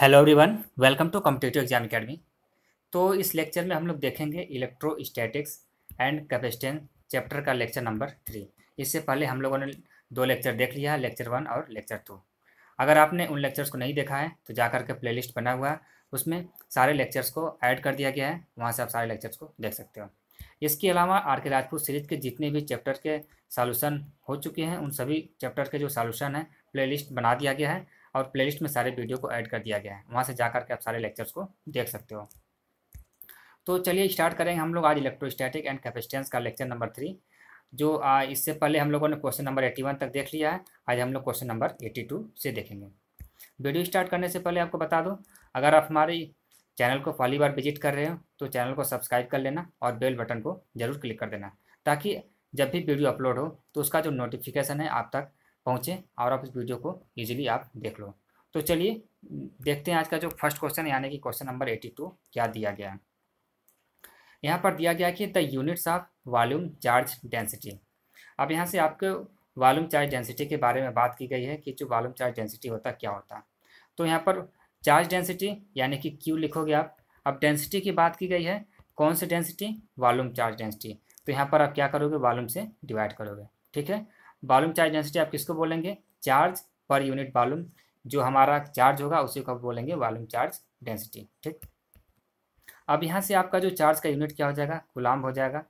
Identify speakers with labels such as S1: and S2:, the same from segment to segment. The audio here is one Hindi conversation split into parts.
S1: Hello everyone welcome to competitive exam academy तो इस लेक्चर में हम लोग देखेंगे electrostatics and capacitance chapter का लेक्चर नंबर थ्री इससे पहले हम लोगों ने दो लेक्चर देख लिया है लेक्चर वन और लेक्चर टू अगर आपने उन लेक्चर्स को नहीं देखा है तो जा करके प्ले लिस्ट बना हुआ है उसमें सारे लेक्चर्स को ऐड कर दिया गया है वहाँ से आप सारे लेक्चर्स को देख सकते हो इसके अलावा आर के राजपूत सीरीज के जितने भी चैप्टर के सॉल्यूशन हो चुके हैं उन सभी चैप्टर के जो सॉल्यूशन है प्लेलिस्ट बना दिया गया है और प्लेलिस्ट में सारे वीडियो को ऐड कर दिया गया है वहाँ से जा करके आप सारे लेक्चर्स को देख सकते हो तो चलिए स्टार्ट करेंगे हम लोग आज इलेक्ट्रोस्टैटिक एंड कैपेसिटेंस का लेक्चर नंबर थ्री जो आ, इससे पहले हम लोगों ने क्वेश्चन नंबर एट्टी वन तक देख लिया है आज हम लोग क्वेश्चन नंबर एट्टी टू से देखेंगे वीडियो स्टार्ट करने से पहले आपको बता दूँ अगर आप हमारे चैनल को पहली बार विजिट कर रहे हो तो चैनल को सब्सक्राइब कर लेना और बेल बटन को जरूर क्लिक कर देना ताकि जब भी वीडियो अपलोड हो तो उसका जो नोटिफिकेशन है आप तक पहुँचे और आप इस वीडियो को ईजिली आप देख लो तो चलिए देखते हैं आज का जो फर्स्ट क्वेश्चन यानी कि क्वेश्चन नंबर एटी टू क्या दिया गया है यहाँ पर दिया गया कि the units of volume charge density अब यहाँ से आपके वॉल्यूम चार्ज डेंसिटी के बारे में बात की गई है कि जो वॉल्यूम चार्ज डेंसिटी होता क्या होता तो यहाँ पर चार्ज डेंसिटी यानी कि क्यू लिखोगे आप अब डेंसिटी की बात की गई है कौन सी डेंसिटी वॉल्यूम चार्ज डेंसिटी तो यहाँ पर आप क्या करोगे वॉल्यूम से डिवाइड करोगे ठीक है बालूम चार्ज डेंसिटी आप किसको बोलेंगे चार्ज पर यूनिट बालूम जो हमारा चार्ज होगा उसी को बोलेंगे वालूम चार्ज डेंसिटी ठीक अब यहाँ से आपका जो चार्ज का यूनिट क्या हो जाएगा गुलाम हो जाएगा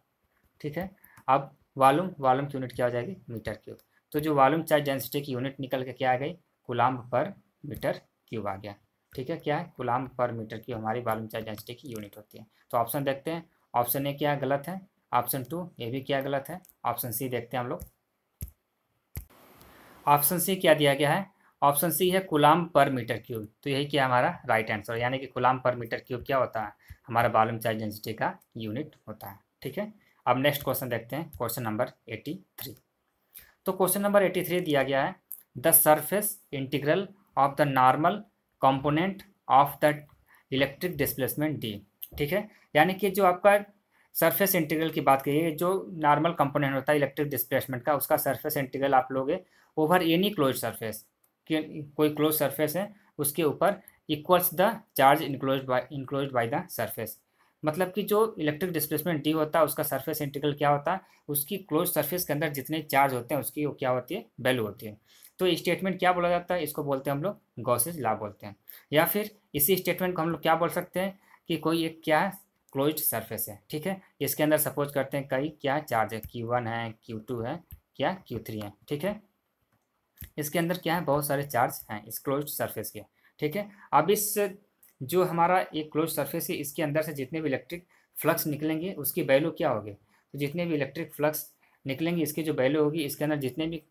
S1: ठीक है अब वालूम वालूम की यूनिट क्या हो जाएगी मीटर क्यूब तो जो वालूम चार्ज डेंसिटी की यूनिट निकल के क्या आ गई गुलाम पर मीटर क्यूब आ गया ठीक है क्या है गुलाम पर मीटर क्यूब हमारी वॉल्यूम चार्ज डेंसिटी की यूनिट होती है तो ऑप्शन देखते हैं ऑप्शन ए क्या गलत है ऑप्शन टू ये भी क्या गलत है ऑप्शन सी देखते हैं हम लोग ऑप्शन सी क्या दिया गया है ऑप्शन सी है कुलाम पर मीटर क्यूब तो यही क्या हमारा राइट आंसर यानी कि कुलाम पर मीटर क्यूब क्या होता है हमारा बालूम चार्ज डेंसिटी का यूनिट होता है ठीक है अब नेक्स्ट क्वेश्चन देखते हैं क्वेश्चन नंबर एटी थ्री तो क्वेश्चन नंबर एटी थ्री दिया गया है the surface integral of the normal component of the electric displacement D ठीक है यानी कि जो आपका सरफेस इंटीग्रल की बात करिए जो नॉर्मल कंपोनेंट होता है इलेक्ट्रिक डिस्प्लेसमेंट का उसका सरफेस इंटीग्रल आप लोगे ओवर एनी क्लोज सरफेस कोई क्लोज सरफेस है उसके ऊपर equals the charge enclose by enclose by the surface मतलब कि जो इलेक्ट्रिक डिस्प्लेसमेंट डी होता है उसका सरफेस इंटीग्रल क्या होता है उसकी क्लोज सरफेस के अंदर जितने चार्ज होते हैं उसकी वो क्या होती है वैल्यू होती है तो स्टेटमेंट क्या बोला जाता है इसको बोलते हैं हम लोग गॉसेज ला बोलते हैं या फिर इसी स्टेटमेंट को हम लोग क्या बोल सकते हैं कि कोई एक क्या है क्लोज सर्फेस है ठीक है इसके अंदर सपोज करते हैं कई क्या चार्ज है क्यू वन है क्यू टू है क्या क्यू थ्री है ठीक है इसके अंदर क्या है बहुत सारे चार्ज हैं इस क्लोज सरफेस के ठीक है अब इस जो हमारा एक क्लोज सरफेस है इसके अंदर से जितने भी इलेक्ट्रिक फ्लक्स निकलेंगे उसकी वैल्यू क्या होगी तो जितने भी इलेक्ट्रिक फ्लक्स निकलेंगे इसकी जो वैल्यू होगी इसके अंदर जितने भी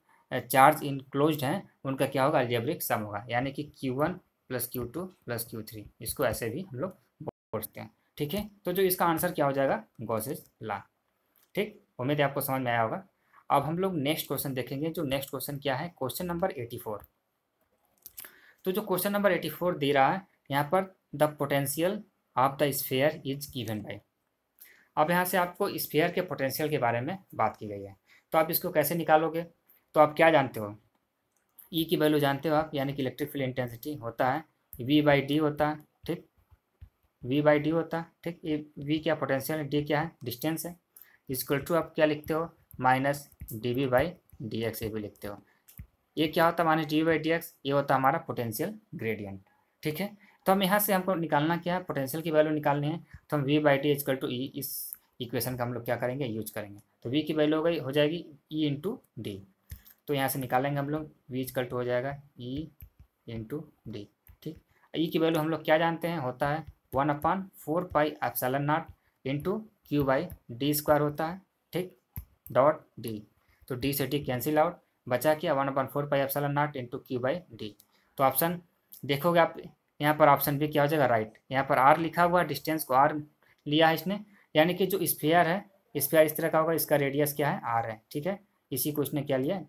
S1: चार्ज इनक्लोज हैं उनका क्या होगा अल्जेब्रिक सम होगा यानी कि Q one plus Q two plus Q three इसको ऐसे भी हम लोग बोलते हैं ठीक है तो जो इसका आंसर क्या हो जाएगा गोसेज ला ठीक उम्मीद है आपको समझ में आया होगा अब हम लोग नेक्स्ट क्वेश्चन देखेंगे जो नेक्स्ट क्वेश्चन क्या है क्वेश्चन नंबर एटी फोर तो जो क्वेश्चन नंबर एटी फोर दे रहा है यहाँ पर the potential of the sphere is given by अब यहाँ से आपको स्फेयर के पोटेंशियल के बारे में बात की गई है तो आप इसको कैसे निकालोगे तो आप क्या जानते हो ई e की वैल्यू जानते हो आप यानी कि इलेक्ट्रिक फील्ड इंटेंसिटी होता है वी बाई डी होता है ठीक वी बाई डी होता है ठीक ये वी क्या पोटेंशियल है डी क्या है डिस्टेंस है इसक्वल टू आप क्या लिखते हो minus D we by D X ये भी लिखते हो ये क्या होता है minus D by D X ये होता है हमारा पोटेंशियल ग्रेडियंट ठीक है तो हम यहाँ से हमको निकालना क्या है पोटेंशियल की वैल्यू निकालनी है तो हम V by D is equal to E इस इक्वेशन का हम लोग क्या करेंगे यूज करेंगे तो वी की वैल्यू हो गई हो जाएगी ई इंटू डी तो यहाँ से निकालेंगे हम लोग वी इजकल टू हो जाएगा ई इंटू डी ठीक ई e की वैल्यू हम लोग क्या जानते हैं होता है one upon four pi epsilon not into Q by D square होता है ठीक डॉट डी तो डी से डी कैंसिल आउट बचा किया one upon four pi epsilon not into Q by D तो ऑप्शन देखोगे आप यहाँ पर ऑप्शन भी क्या हो जाएगा राइट यहाँ पर आर लिखा हुआ है डिस्टेंस को आर लिया है इसने यानी कि जो स्फेयर है स्फेयर इस तरह का होगा इसका रेडियस क्या है आर है ठीक है इसी को इसने क्या लिया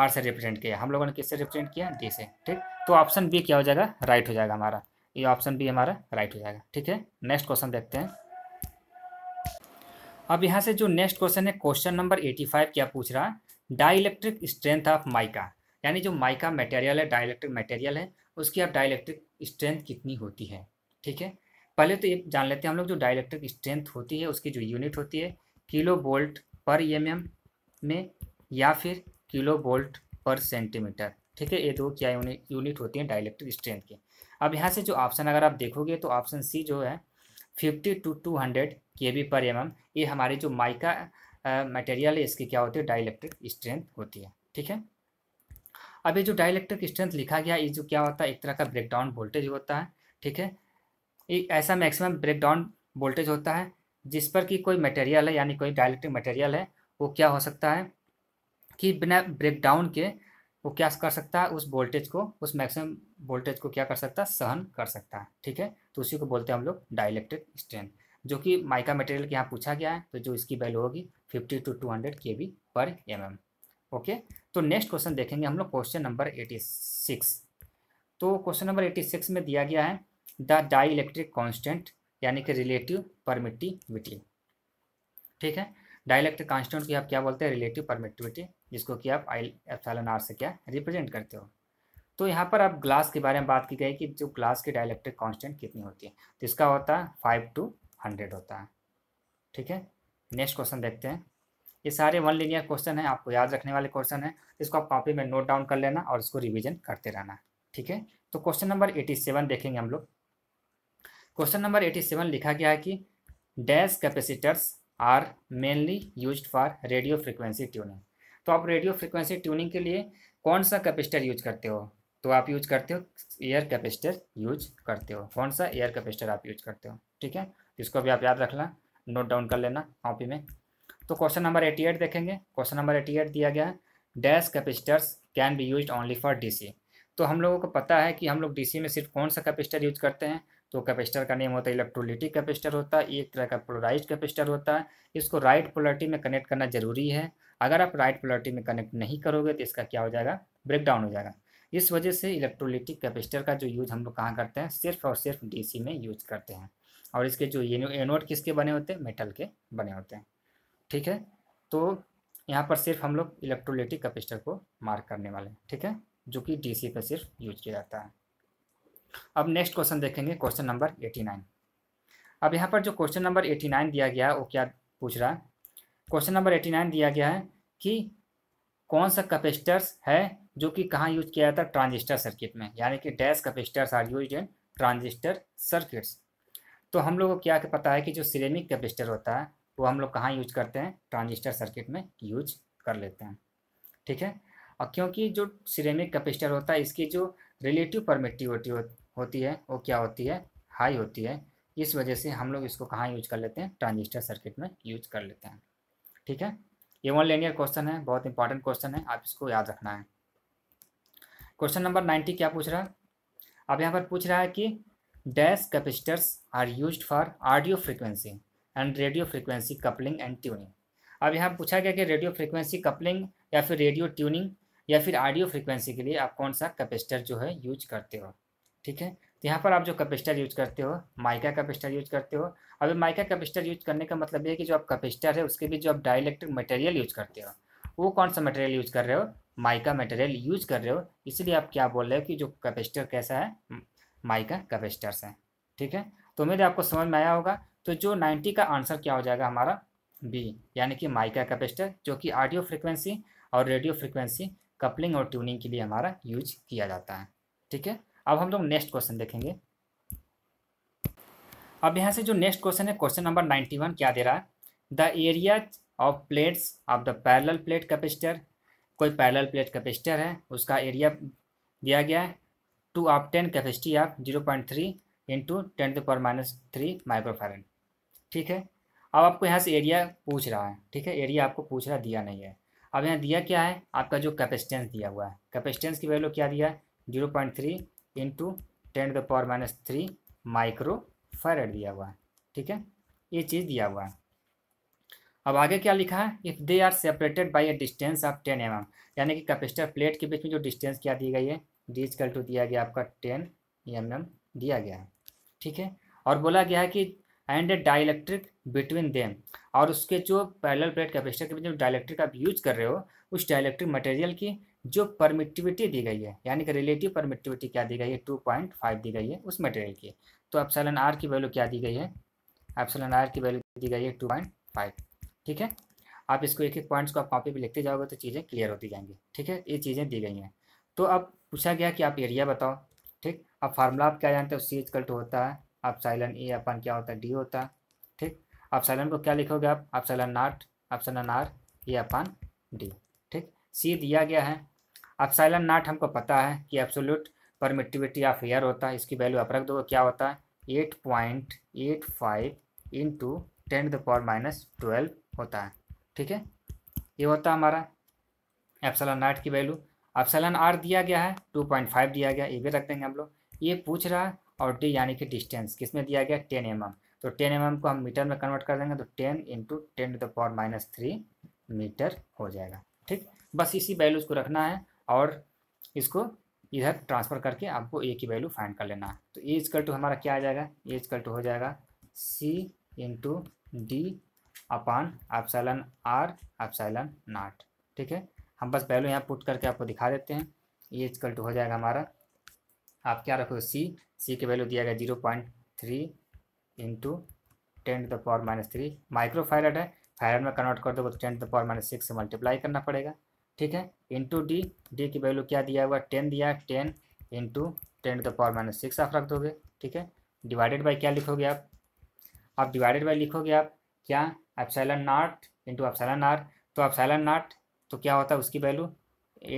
S1: आर से रिप्रेजेंट किया हम लोगों ने किससे रिप्रेजेंट किया डी से ठीक तो ऑप्शन बी क्या हो जाएगा राइट हो जाएगा हमारा ये ऑप्शन बी हमारा राइट हो जाएगा ठीक है नेक्स्ट क्वेश्चन देखते हैं अब यहाँ से जो नेक्स्ट क्वेश्चन है क्वेश्चन नंबर एटी फाइव क्या पूछ रहा है डाइलेक्ट्रिक स्ट्रेंथ ऑफ माइका यानी जो माइका मटेरियल है डाइलेक्ट्रिक मटेरियल है उसकी अब डाइलेक्ट्रिक स्ट्रेंथ कितनी होती है ठीक है पहले तो ये जान लेते हैं हम लोग जो डाइलेक्ट्रिक स्ट्रेंथ होती है उसकी जो यूनिट होती है किलो बोल्ट पर एम में या फिर किलो बोल्ट पर सेंटीमीटर ठीक है ये दो क्या यूनिट होती है डाइलेक्ट्रिक स्ट्रेंथ के अब यहाँ से जो ऑप्शन अगर आप देखोगे तो ऑप्शन सी जो है fifty to two hundred K V per M M ये हमारी जो माइका मटेरियल है इसकी क्या होती है डाइलेक्ट्रिक स्ट्रेंथ होती है ठीक है अब ये जो डाइलेक्ट्रिक स्ट्रेंथ लिखा गया ये जो क्या होता है एक तरह का ब्रेकडाउन वोल्टेज होता है ठीक है एक ऐसा मैक्सिमम ब्रेकडाउन वोल्टेज होता है जिस पर कि कोई मटेरियल है यानी कोई डायलेक्ट्रिक मटेरियल है वो क्या हो सकता है कि बिना ब्रेकडाउन के वो क्या कर सकता है उस वोल्टेज को उस मैक्सिमम वोल्टेज को क्या कर सकता है सहन कर सकता है ठीक है तो उसी को बोलते हैं हम लोग डाइलेक्ट्रिक स्ट्रेंथ जो कि माइका मटेरियल के यहाँ पूछा गया है तो जो इसकी वैल्यू होगी fifty to two hundred K V per M M okay तो नेक्स्ट क्वेश्चन देखेंगे हम लोग क्वेश्चन नंबर एटी सिक्स तो क्वेश्चन नंबर एटी सिक्स में दिया गया है द डाई इलेक्ट्रिक कॉन्स्टेंट यानी कि रिलेटिव परमिटिविटी ठीक है डाइलेक्ट्रिक कॉन्स्टेंट की आप क्या बोलते हैं रिलेटिव परमिटिविटी जिसको कि आप आई एफ से क्या रिप्रेजेंट करते हो तो यहाँ पर अब ग्लास के बारे में बात की गई कि जो ग्लास की डायलैक्ट्रिक कांस्टेंट कितनी होती है तो इसका होता है फाइव टू हंड्रेड होता है ठीक है नेक्स्ट क्वेश्चन देखते हैं ये सारे वन लीनियर क्वेश्चन है आपको याद रखने वाले क्वेश्चन है तो इसको आप कॉपी में नोट डाउन कर लेना और इसको रिविजन करते रहना ठीक है तो क्वेश्चन नंबर एटी सेवन देखेंगे हम लोग क्वेश्चन नंबर एटी सेवन लिखा गया है कि dash capacitors are mainly use for radio frequency tuning तो आप रेडियो फ्रिक्वेंसी ट्यूनिंग के लिए कौन सा कैपेसिटर यूज करते हो तो आप यूज करते हो एयर कैपेसिटर यूज करते हो कौन सा एयर कैपेसिटर आप यूज करते हो ठीक है तो इसको भी आप याद रखना नोट डाउन कर लेना कॉपी में तो क्वेश्चन नंबर एटी एट देखेंगे क्वेश्चन नंबर एटी एट दिया गया है dash capacitors can be use only for DC तो हम लोगों को पता है कि हम लोग डीसी में सिर्फ कौन सा कैपेसिटर यूज करते हैं तो कैपेसिटर का नेम होता है इलेक्ट्रोलिटिक कैपेसिटर होता है एक तरह का पोलराइज कैपेसिटर होता है इसको राइट पोलरिटी में कनेक्ट करना जरूरी है अगर आप राइट पोलरिटी में कनेक्ट नहीं करोगे तो इसका क्या हो जाएगा ब्रेकडाउन हो जाएगा इस वजह से इलेक्ट्रोलिटिक कैपेसिटर का जो यूज़ हम लोग कहाँ करते हैं सिर्फ और सिर्फ डीसी में यूज करते हैं और इसके जो एनोड किसके बने होते हैं मेटल के बने होते हैं ठीक है तो यहाँ पर सिर्फ हम लोग इलेक्ट्रोलिटिक कैपेसिटर को मार्क करने वाले हैं ठीक है जो कि डी पे सिर्फ यूज किया जाता है अब नेक्स्ट क्वेश्चन देखेंगे क्वेश्चन नंबर एटी नाइन अब यहाँ पर जो क्वेश्चन नंबर एटी नाइन दिया गया है वो क्या पूछ रहा है क्वेश्चन नंबर एटी नाइन दिया गया है कि कौन सा कैपेसिटर्स है जो कि कहाँ यूज किया जाता है ट्रांजिस्टर सर्किट में यानी कि dash capacitors are use in transistor circuits तो हम लोग को क्या पता है कि जो सिरेमिक कैपेसिटर होता है वो हम लोग कहाँ यूज करते हैं ट्रांजिस्टर सर्किट में यूज कर लेते हैं ठीक है और क्योंकि जो सिरेमिक कैपेसिटर होता है इसकी जो रिलेटिव परमिटिविटी होती है वो क्या होती है हाई होती है इस वजह से हम लोग इसको कहाँ यूज कर लेते हैं ट्रांजिस्टर सर्किट में यूज कर लेते हैं ठीक है ये वन लेनियर क्वेश्चन है बहुत इंपॉर्टेंट क्वेश्चन है आप इसको याद रखना है क्वेश्चन नंबर नाइन्टी क्या पूछ रहा है अब यहाँ पर पूछ रहा है कि dash capacitors are use for audio frequency and radio frequency coupling and tuning अब यहाँ पूछा गया कि रेडियो फ्रिक्वेंसी कपलिंग या फिर रेडियो ट्यूनिंग या फिर ऑडियो फ्रिक्वेंसी के लिए आप कौन सा कैपेसिटर जो है यूज करते हो ठीक है तो यहाँ पर आप जो कैपेसिटर यूज करते हो माइका कैपेसिटर यूज करते हो अभी माइका कैपेसिटर यूज करने का मतलब ये है कि जो आप कैपेसिटर है उसके भी जो आप डायलेक्ट्रिक मटेरियल यूज करते हो वो कौन सा मटेरियल यूज कर रहे हो माइका मटेरियल यूज कर रहे हो इसलिए आप क्या बोल रहे हो कि जो कैपेसिटर कैसा है माइका कैपेसिटर्स है ठीक है तो उम्मीद आपको समझ में आया होगा तो जो 90 का आंसर क्या हो जाएगा हमारा बी यानी कि माइका कैपेसिटर जो कि ऑडियो फ्रिक्वेंसी और रेडियो फ्रिक्वेंसी कपलिंग और ट्यूनिंग के लिए हमारा यूज किया जाता है ठीक है अब हम लोग नेक्स्ट क्वेश्चन देखेंगे अब यहाँ से जो नेक्स्ट क्वेश्चन है क्वेश्चन नंबर नाइन्टी वन क्या दे रहा है the area of plates of the parallel plate capacitor कोई पैरेलल प्लेट कैपेसिटर है उसका एरिया दिया गया है टू आप टेन कैपेसिटी आप zero point three into ten to power minus three microfarad ठीक है अब आपको यहाँ से एरिया पूछ रहा है ठीक है एरिया आपको पूछ रहा दिया नहीं है अब यहाँ दिया क्या है आपका जो कैपेसिटेंस दिया हुआ है कैपेसिटेंस की वैल्यू क्या दिया है zero point three into ten to power minus three micro दिया हुआ है ठीक है ये चीज़ दिया हुआ है अब आगे क्या लिखा है if they are separated by a distance of ten M M यानी कि कैपेसिटर प्लेट के बीच में जो डिस्टेंस क्या दी गई है डीज कल टू दिया गया आपका टेन एम एम दिया गया है ठीक है और बोला गया है कि and a dielectric between them और उसके जो पैरल प्लेट कैपेसिटर के बीच में डायलैक्ट्रिक आप यूज कर रहे हो उस डायलैक्ट्रिक मटेरियल की जो परमिटिविटी दी गई है यानी कि रिलेटिव परमिटिविटी क्या दी गई है टू पॉइंट फाइव दी गई है उस मटेरियल की तो एप्सलन आर की वैल्यू क्या दी गई है एप्सलन आर की वैल्यू दी गई है टू पॉइंट फाइव ठीक है आप इसको एक एक पॉइंट्स को आप कॉपी पे लिखते जाओगे तो चीज़ें क्लियर होती जाएंगी ठीक है ये चीज़ें दी गई हैं तो अब पूछा गया कि आप एरिया बताओ ठीक अब फार्मूला आप क्या जानते हो सी इजकल टू होता है आप साइलन ए अपन क्या होता है डी होता है ठीक आप साइलन को क्या लिखोगे आप आप साइलन नाट आप साइलन आर ए अपन डी ठीक सी दिया गया है आप साइलन नाट हमको पता है कि एब्सोल्यूट परमिटिविटी ऑफ एयर होता है इसकी वैल्यू आप रख दो क्या होता है eight point eight five into ten the power minus twelve होता है ठीक है ये होता है हमारा एप्सलन आठ की वैल्यू एप्सलन आर दिया गया है टू पॉइंट फाइव दिया गया ये भी रख देंगे हम लोग ये पूछ रहा है और डी यानी कि डिस्टेंस किस में दिया गया टेन एम mm. तो टेन एम mm को हम मीटर में कन्वर्ट कर देंगे तो ten into ten to the power minus three metre हो जाएगा ठीक बस इसी वैल्यूज़ को रखना है और इसको इधर ट्रांसफ़र करके आपको ए की वैल्यू फाइंड कर लेना है तो ए इजकल टू हमारा क्या आ जाएगा ए इजकल टू हो जाएगा C into D upon epsilon R epsilon naught ठीक है हम बस पहले यहाँ पुट करके आपको दिखा देते हैं ये इजकल टू हो जाएगा हमारा आप क्या रखो सी सी की वैल्यू दिया गया zero point three into ten to the power minus three micro farad है फायरड में कन्वर्ट कर दो तो ten to the power minus six से मल्टीप्लाई करना पड़ेगा ठीक है इंटू डी डी की वैल्यू क्या दिया हुआ टेन दिया ten into ten to the power minus six आप रख दोगे ठीक है डिवाइडेड बाई क्या लिखोगे आप आप डिवाइडेड बाई लिखोगे आप क्या epsilon naught into epsilon R तो एप्सैलन नाट तो क्या होता है उसकी value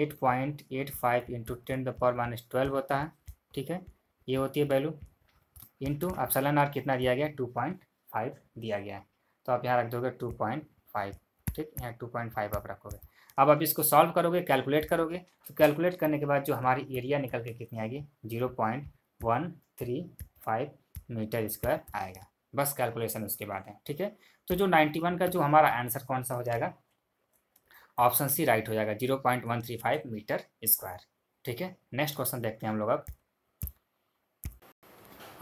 S1: eight point eight five into ten the power minus twelve होता है ठीक है ये होती है वैल्यू इंटू एप्सैलन आर कितना दिया गया टू पॉइंट फाइव दिया गया है तो आप यहाँ रख दोगे टू पॉइंट फाइव ठीक यहाँ टू पॉइंट फाइव आप रखोगे अब आप इसको सॉल्व करोगे कैलकुलेट करोगे तो कैलकुलेट करने के बाद जो हमारी एरिया निकल के कितनी आएगी zero point one three five metre square आएगा बस कैलकुलेशन उसके बाद है ठीक है तो जो वन का जो हमारा आंसर कौन सा हो जाएगा ऑप्शन सी राइट हो जाएगा zero point one three five metre square ठीक है नेक्स्ट क्वेश्चन देखते हैं हम लोग अब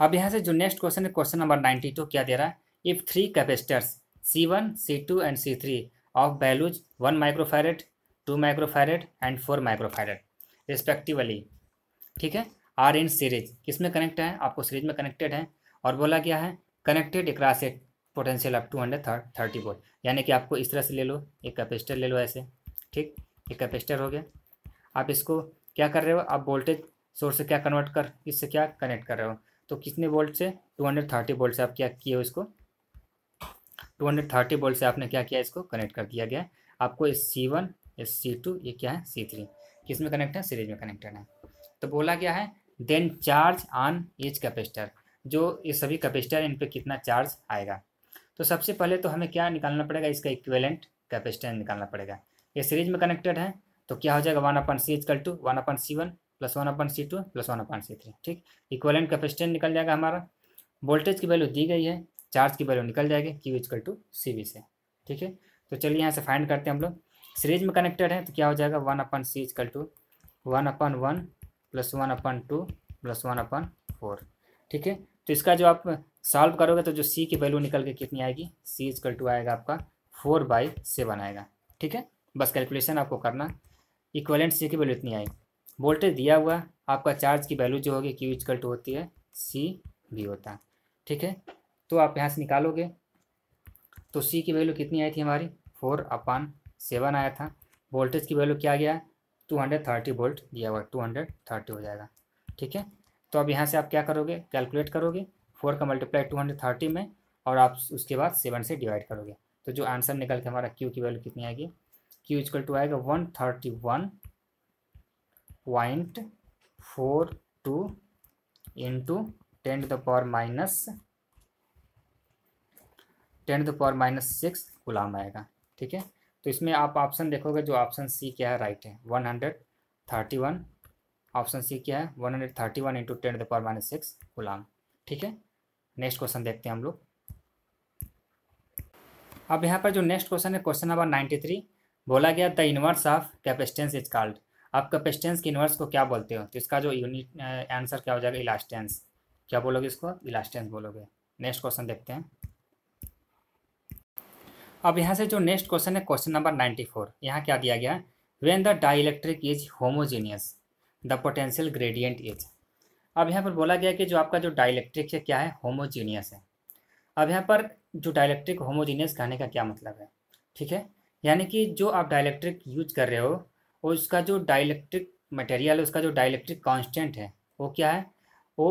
S1: अब यहाँ से जो नेक्स्ट क्वेश्चन है क्वेश्चन नंबर नाइन्टी टू क्या दे रहा है if three capacitors C one C two and C three of values one microfarad two microfarad and four microfarad respectively ठीक है आर इन सीरीज किस में कनेक्ट है आपको सीरीज में कनेक्टेड है और बोला गया है कनेक्टेड एक से potential up to hundred thirty volt यानी कि आपको इस तरह से ले लो एक कैपेसिटर ले लो ऐसे ठीक एक कैपेसिटर हो गया आप इसको क्या कर रहे हो आप वोल्टेज सोर्स से क्या कन्वर्ट कर इससे क्या कनेक्ट कर रहे हो तो कितने वोल्ट से टू हंड्रेड थर्टी वोल्ट से आप क्या किए हो इसको टू हंड्रेड थर्टी वोल्ट से आपने क्या किया इसको कनेक्ट कर दिया गया आपको इस सी वन इस सी टू ये क्या है सी थ्री किस में कनेक्ट है सीरीज में कनेक्टेड है तो बोला गया है then charge on each capacitor जो ये सभी कैपेसिटर इन पर कितना चार्ज आएगा तो सबसे पहले तो हमें क्या निकालना पड़ेगा इसका इक्वेलेंट कैपेसिटर निकालना पड़ेगा ये सीरीज में कनेक्टेड है तो क्या हो जाएगा one upon C equal to one upon C one plus one upon C two plus one upon C three ठीक इक्वेलेंट कैपेसिटर निकल जाएगा हमारा वोल्टेज की वैल्यू दी गई है चार्ज की वैल्यू निकल जाएगी Q equal to C V से ठीक है तो चलिए यहाँ से फाइंड करते हैं हम लोग सीरीज में कनेक्टेड है तो क्या हो जाएगा one upon C equal to one upon one plus one upon two plus one upon four ठीक है तो इसका जो आप सॉल्व करोगे तो जो सी की वैल्यू निकल के कितनी आएगी सी इजकल टू आएगा आपका फोर बाई सेवन आएगा ठीक है बस कैलकुलेशन आपको करना इक्वलेंट सी की वैल्यू इतनी आएगी वोल्टेज दिया हुआ आपका चार्ज की वैल्यू जो होगी क्यू इजकल टू होती है सी भी होता ठीक है तो आप यहाँ से निकालोगे तो सी की वैल्यू कितनी आई थी हमारी फोर अपान सेवन आया था वोल्टेज की वैल्यू क्या गया टू हंड्रेड थर्टी वोल्ट दिया हुआ टू हंड्रेड थर्टी हो जाएगा ठीक है तो अब यहाँ से आप क्या करोगे कैलकुलेट करोगे फोर का मल्टीप्लाई टू हंड्रेड थर्टी में और आप उसके बाद सेवन से डिवाइड करोगे तो जो आंसर निकल के हमारा क्यू की वैल्यू कितनी आएगी क्यू इजकल टू आएगा one thirty one point four two into ten to the power minus ten to power minus six coulomb आएगा ठीक है तो इसमें आप ऑप्शन देखोगे जो ऑप्शन सी क्या है राइट है one hundred thirty one option C क्या है one hundred thirty one into ten power minus six coulomb ठीक है नेक्स्ट क्वेश्चन देखते हैं हम लोग अब यहाँ पर जो नेक्स्ट क्वेश्चन है क्वेश्चन नंबर नाइन्टी थ्री बोला गया the inverse of capacitance is called अब कैपेस्टेंस के इनवर्स को क्या बोलते हो तो इसका जो यूनिट आंसर क्या हो जाएगा इलास्टेंस क्या बोलोगे इसको इलास्टेंस बोलोगे नेक्स्ट क्वेश्चन देखते हैं अब यहाँ से जो नेक्स्ट क्वेश्चन है क्वेश्चन नंबर नाइन्टी फोर यहाँ क्या दिया गया है when the dielectric is homogeneous the potential gradient is अब यहाँ पर बोला गया कि जो आपका जो डायलैक्ट्रिक है क्या है होमोजीनियस है अब यहाँ पर जो डायलैक्ट्रिक होमोजीनियस कहने का क्या मतलब है ठीक है यानी कि जो आप डायलैक्ट्रिक यूज कर रहे हो और उसका जो डायलैक्ट्रिक मटेरियल है उसका जो डायलेक्ट्रिक कांस्टेंट है वो क्या है वो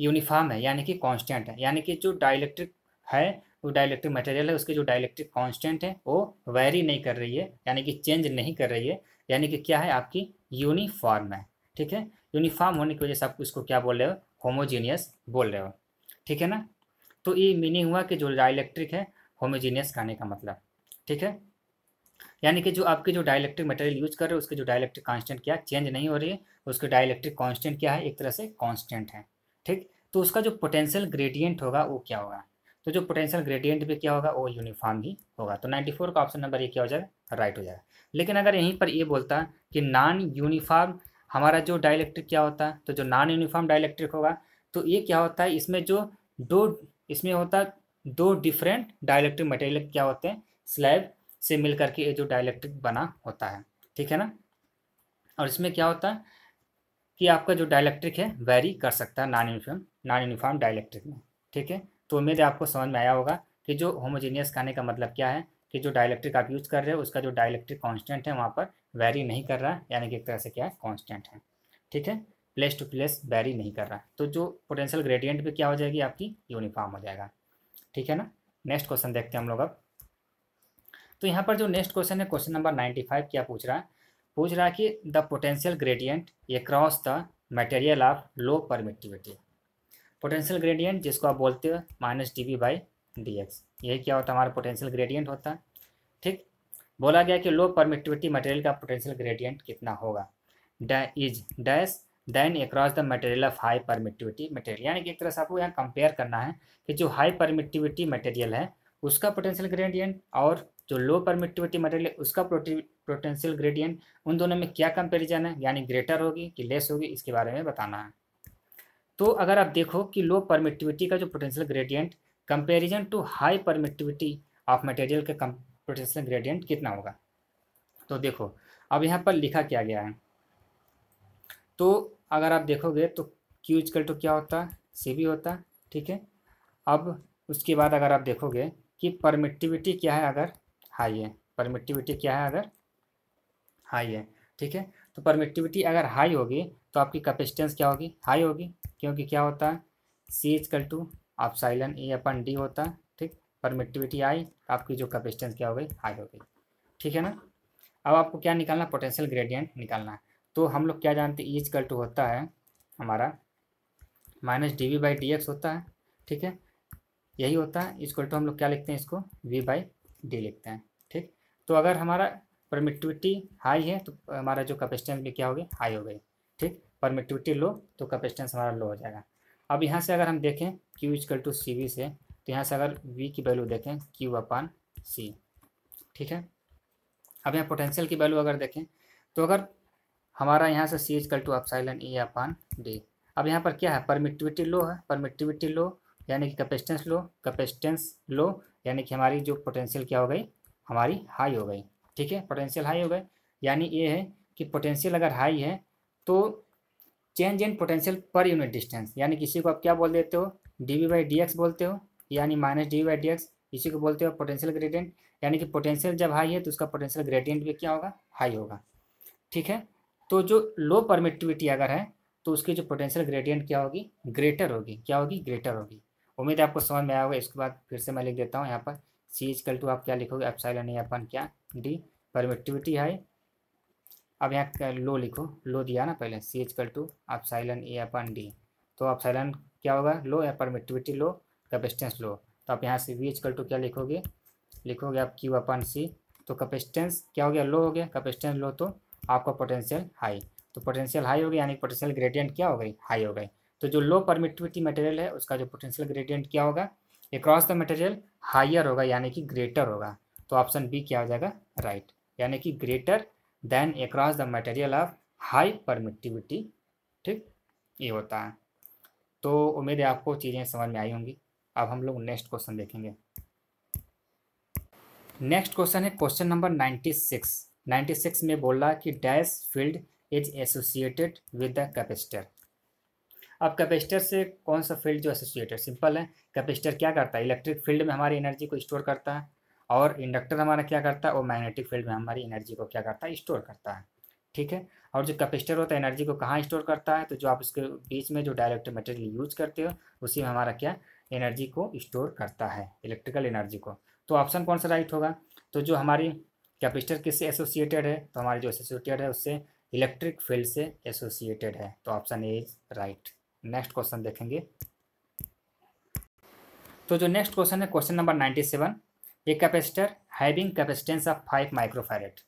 S1: यूनिफॉर्म है यानी कि कांस्टेंट है यानी कि जो डायलैक्ट्रिक है वो डायलैक्ट्रिक मटेरियल है उसके जो डायलैक्ट्रिक कांस्टेंट है वो वेरी नहीं कर रही है यानी कि चेंज नहीं कर रही है यानी कि क्या है आपकी यूनिफॉर्म है ठीक है यूनिफॉर्म होने की वजह से आप इसको क्या बोल रहे हो होमोजीनियस बोल रहे हो ठीक है ना तो ये मीनिंग हुआ कि जो डायलैक्ट्रिक है होमोजीनियस कहने का मतलब ठीक है यानी कि जो आपके जो डायलैक्ट्रिक मटेरियल यूज कर रहे हो उसके जो डायलैक्ट्रिक कॉन्स्टेंट क्या चेंज नहीं हो रही है उसके डायलैक्ट्रिक कॉन्स्टेंट क्या है एक तरह से कॉन्स्टेंट है ठीक तो उसका जो पोटेंशियल ग्रेडियंट होगा वो क्या होगा तो जो पोटेंशियल ग्रेडियंट भी क्या होगा वो यूनिफॉर्म ही होगा तो 94 का ऑप्शन नंबर ये क्या हो जाएगा राइट हो जाएगा लेकिन अगर यहीं पर ये बोलता कि नॉन यूनिफॉर्म हमारा जो डायलैक्ट्रिक क्या होता है तो जो नॉन यूनिफॉर्म डायलैक्ट्रिक होगा तो ये क्या होता है इसमें जो दो इसमें होता है दो डिफरेंट डायलैक्ट्रिक मटेरियल क्या होते हैं स्लैब से मिल करके ये जो डायलैक्ट्रिक बना होता है ठीक है ना और इसमें क्या होता है कि आपका जो डायलैक्ट्रिक है वेरी कर सकता है non uniform non uniform dielectric में ठीक है तो उम्मीद है आपको समझ में आया होगा कि जो होमोजीनियस कहने का मतलब क्या है कि जो डायलैक्ट्रिक आप यूज़ कर रहे हो उसका जो डायलैक्ट्रिक कॉन्स्टेंट है वहाँ पर वैरी नहीं कर रहा यानी कि एक तरह से क्या है कॉन्स्टेंट है ठीक है प्लेस टू प्लेस वेरी नहीं कर रहा तो जो पोटेंशियल ग्रेडियंट भी क्या हो जाएगी आपकी यूनिफॉर्म हो जाएगा ठीक है ना नेक्स्ट क्वेश्चन देखते हैं हम लोग अब तो यहाँ पर जो नेक्स्ट क्वेश्चन है क्वेश्चन नंबर नाइन्टी फाइव क्या पूछ रहा है पूछ रहा है कि the potential gradient cross the material of low permittivity potential gradient जिसको आप बोलते हो minus D we by D x यही क्या होता है हमारा पोटेंशियल ग्रेडियंट होता है ठीक बोला गया कि लो परमिटिविटी मटेरियल का पोटेंशियल ग्रेडियंट कितना होगा डै is dash then across the material of high permittivity material यानी कि एक तरह से आपको यहाँ कंपेयर करना है कि जो हाई परमिटिविटी मटेरियल है उसका पोटेंशियल ग्रेडियंट और जो लो परमिटिविटी मटेरियल है उसका पोटेंशियल ग्रेडियंट उन दोनों में क्या कंपेरिजन है यानी ग्रेटर होगी कि लेस होगी इसके बारे में बताना है तो अगर आप देखो कि लो परमिटिविटी का जो potential gradient comparison to high permittivity of material के पोटेंशियल ग्रेडियंट कितना होगा तो देखो अब यहाँ पर लिखा क्या गया है तो अगर आप देखोगे तो क्यू इजकल टू क्या होता सी भी होता ठीक है अब उसके बाद अगर आप देखोगे कि परमिटिविटी क्या है अगर हाई है परमिटिविटी क्या है अगर हाई है ठीक है तो परमिटिविटी अगर हाई होगी तो आपकी कैपेसिटेंस क्या होगी हाई होगी क्योंकि क्या होता है सी इजकल टू आप साइलन ए अपन डी होता परमिटिविटी आई आपकी जो कैपेसिटेंस क्या हो गई हाई हो गई ठीक है ना अब आपको क्या निकालना पोटेंशियल ग्रेडियंट निकालना है तो हम लोग क्या जानते हैं ईच e टू होता है हमारा minus D we by D x होता है ठीक है यही होता है इसको e टू हम लोग क्या लिखते हैं इसको वी बाई डी लिखते हैं ठीक तो अगर हमारा परमिटिविटी हाई है तो हमारा जो कैपेसिटेंस भी क्या हो गई हाई हो गई ठीक परमिटिविटी लो तो कैपेसिटेंस हमारा लो हो जाएगा अब यहाँ से अगर हम देखें Q equal to C V से तो यहाँ से अगर वी की वैल्यू देखें क्यू अपान सी ठीक है अब यहाँ पोटेंशियल की वैल्यू अगर देखें तो अगर हमारा यहाँ से C equal to epsilon A upon d अब यहाँ पर क्या है परमिटिविटी लो है परमिटिविटी लो यानी कि कैपेसिटेंस लो कैपेसिटेंस लो यानी कि हमारी जो पोटेंशियल क्या हो गई हमारी हाई हो गई ठीक है पोटेंशियल हाई हो गई यानी ये है कि पोटेंशियल अगर हाई है तो change in potential per unit distance यानी किसी को आप क्या बोल देते हो d we by D x बोलते हो यानी minus D by D x इसी को बोलते हैं पोटेंशियल ग्रेडियंट यानी कि पोटेंशियल जब हाई है तो उसका पोटेंशियल ग्रेडियंट भी क्या होगा हाई होगा ठीक है तो जो लो परमिटिविटी अगर है तो उसकी जो पोटेंशियल ग्रेडियंट क्या होगी ग्रेटर होगी क्या होगी ग्रेटर होगी उम्मीद है आपको समझ में आया होगा इसके बाद फिर से मैं लिख देता हूँ यहाँ पर सी इज कल टू आप क्या लिखोगे एप्साइलन नहीं अपन क्या डी परमिटिविटी हाई अब यहाँ लो लिखो लो दिया ना पहले C equal to epsilon A upon d तो अपसाइलन क्या होगा लो या परमिटिविटी लो कैपेसिटेंस लो तो आप यहाँ से वी एच कल टू क्या लिखोगे लिखोगे आप क्यू अपन सी तो कैपेसिटेंस क्या हो गया लो हो गया कैपेसिटेंस लो तो आपका पोटेंशियल हाई तो पोटेंशियल हाई हो गया यानी पोटेंशियल ग्रेडियंट क्या हो गई हाई हो गई तो जो लो परमिटिविटी मटेरियल है उसका जो पोटेंशियल ग्रेडियंट क्या होगा एक्रॉस द मटेरियल हाइयर होगा यानी कि ग्रेटर होगा तो ऑप्शन बी क्या हो जाएगा राइट यानी कि greater than across the material of high permittivity ठीक ये होता है तो उम्मीद है आपको चीज़ें समझ में आई होंगी अब हम लोग नेक्स्ट क्वेश्चन देखेंगे नेक्स्ट क्वेश्चन है question number ninety six ninety six में बोला कि dash field is associated with the capacitor अब कैपेसिटर से कौन सा फील्ड जो एसोसिएटेड सिंपल है कैपेसिटर क्या करता है इलेक्ट्रिक फील्ड में हमारी एनर्जी को स्टोर करता है और इंडक्टर हमारा क्या करता है वो मैग्नेटिक फील्ड में हमारी एनर्जी को क्या करता है स्टोर करता है ठीक है और जो कैपेसिटर होता है एनर्जी को कहाँ स्टोर करता है तो जो आप उसके बीच में जो डायरेक्ट मटेरियल यूज करते हो उसी में हमारा क्या एनर्जी को स्टोर करता है इलेक्ट्रिकल एनर्जी को तो ऑप्शन कौन सा राइट होगा तो जो हमारी कैपेसिटर किससे एसोसिएटेड है तो हमारी जो एसोसिएटेड है उससे इलेक्ट्रिक फील्ड से एसोसिएटेड है तो option A is right next question देखेंगे तो जो नेक्स्ट क्वेश्चन है question number ninety seven a capacitor having capacitance of five microfarad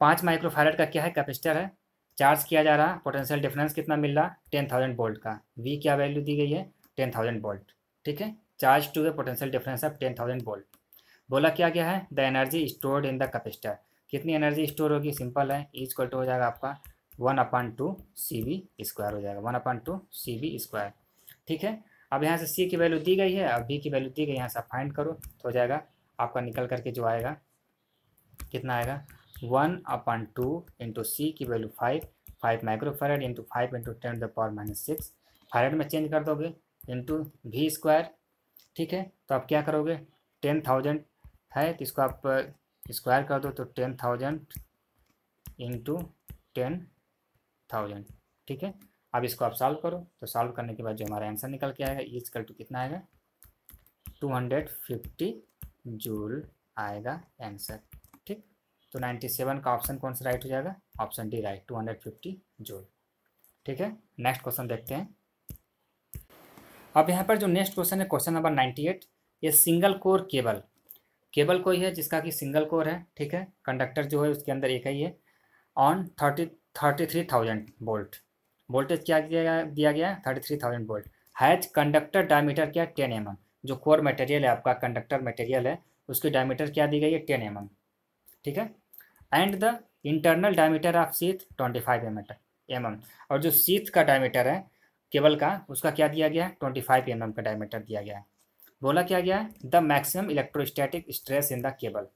S1: पाँच माइक्रोफेरेट का क्या है कैपेसिटर है चार्ज किया जा रहा है पोटेंशियल डिफरेंस कितना मिल रहा है टेन थाउजेंड वोल्ट का वी क्या वैल्यू दी गई है टेन थाउजेंड बोल्ट ठीक है charge to the potential difference of ten thousand volt बोला क्या क्या है the energy stored in the capacitor कितनी एनर्जी स्टोर होगी सिंपल है e इज टू हो जाएगा आपका one upon two C V square हो जाएगा one upon two C V square ठीक है अब यहाँ से सी की वैल्यू दी गई है अब बी की वैल्यू दी गई यहाँ से आप फाइंड करो तो हो जाएगा आपका निकल करके जो आएगा कितना आएगा one upon two into C की value five five micro farad into five into ten the power minus six farad में चेंज कर दोगे इंटू वी स्क्वायर ठीक है तो आप क्या करोगे टेन थाउजेंड है तो इसको आप स्क्वायर कर दो तो ten thousand into ten thousand ठीक है अब इसको आप सॉल्व करो तो सॉल्व करने के बाद जो हमारा आंसर निकल के आएगा कल e टू कितना आएगा टू हंड्रेड फिफ्टी जूल आएगा आंसर ठीक तो नाइन्टी सेवन का ऑप्शन कौन सा राइट हो जाएगा option D right two hundred fifty joule ठीक है नेक्स्ट क्वेश्चन देखते हैं अब यहाँ पर जो नेक्स्ट क्वेश्चन है क्वेश्चन नंबर नाइन्टी एट ये सिंगल कोर केबल केबल कोई है जिसका कि सिंगल कोर है ठीक है कंडक्टर जो है उसके अंदर एक है on thirty thirty three thousand volt voltage क्या दिया दिया गया है thirty three thousand volt has conductor diameter क्या टेन एम एम जो कोर मटेरियल है आपका कंडक्टर मटेरियल है उसकी डायमीटर क्या दी गई है टेन एम एम ठीक है and the internal diameter of sheath twenty five M M और जो सीथ का डायमीटर है केबल का उसका क्या दिया गया है ट्वेंटी फाइव एम का डायमीटर दिया गया है बोला क्या गया है the maximum electrostatic stress in the cable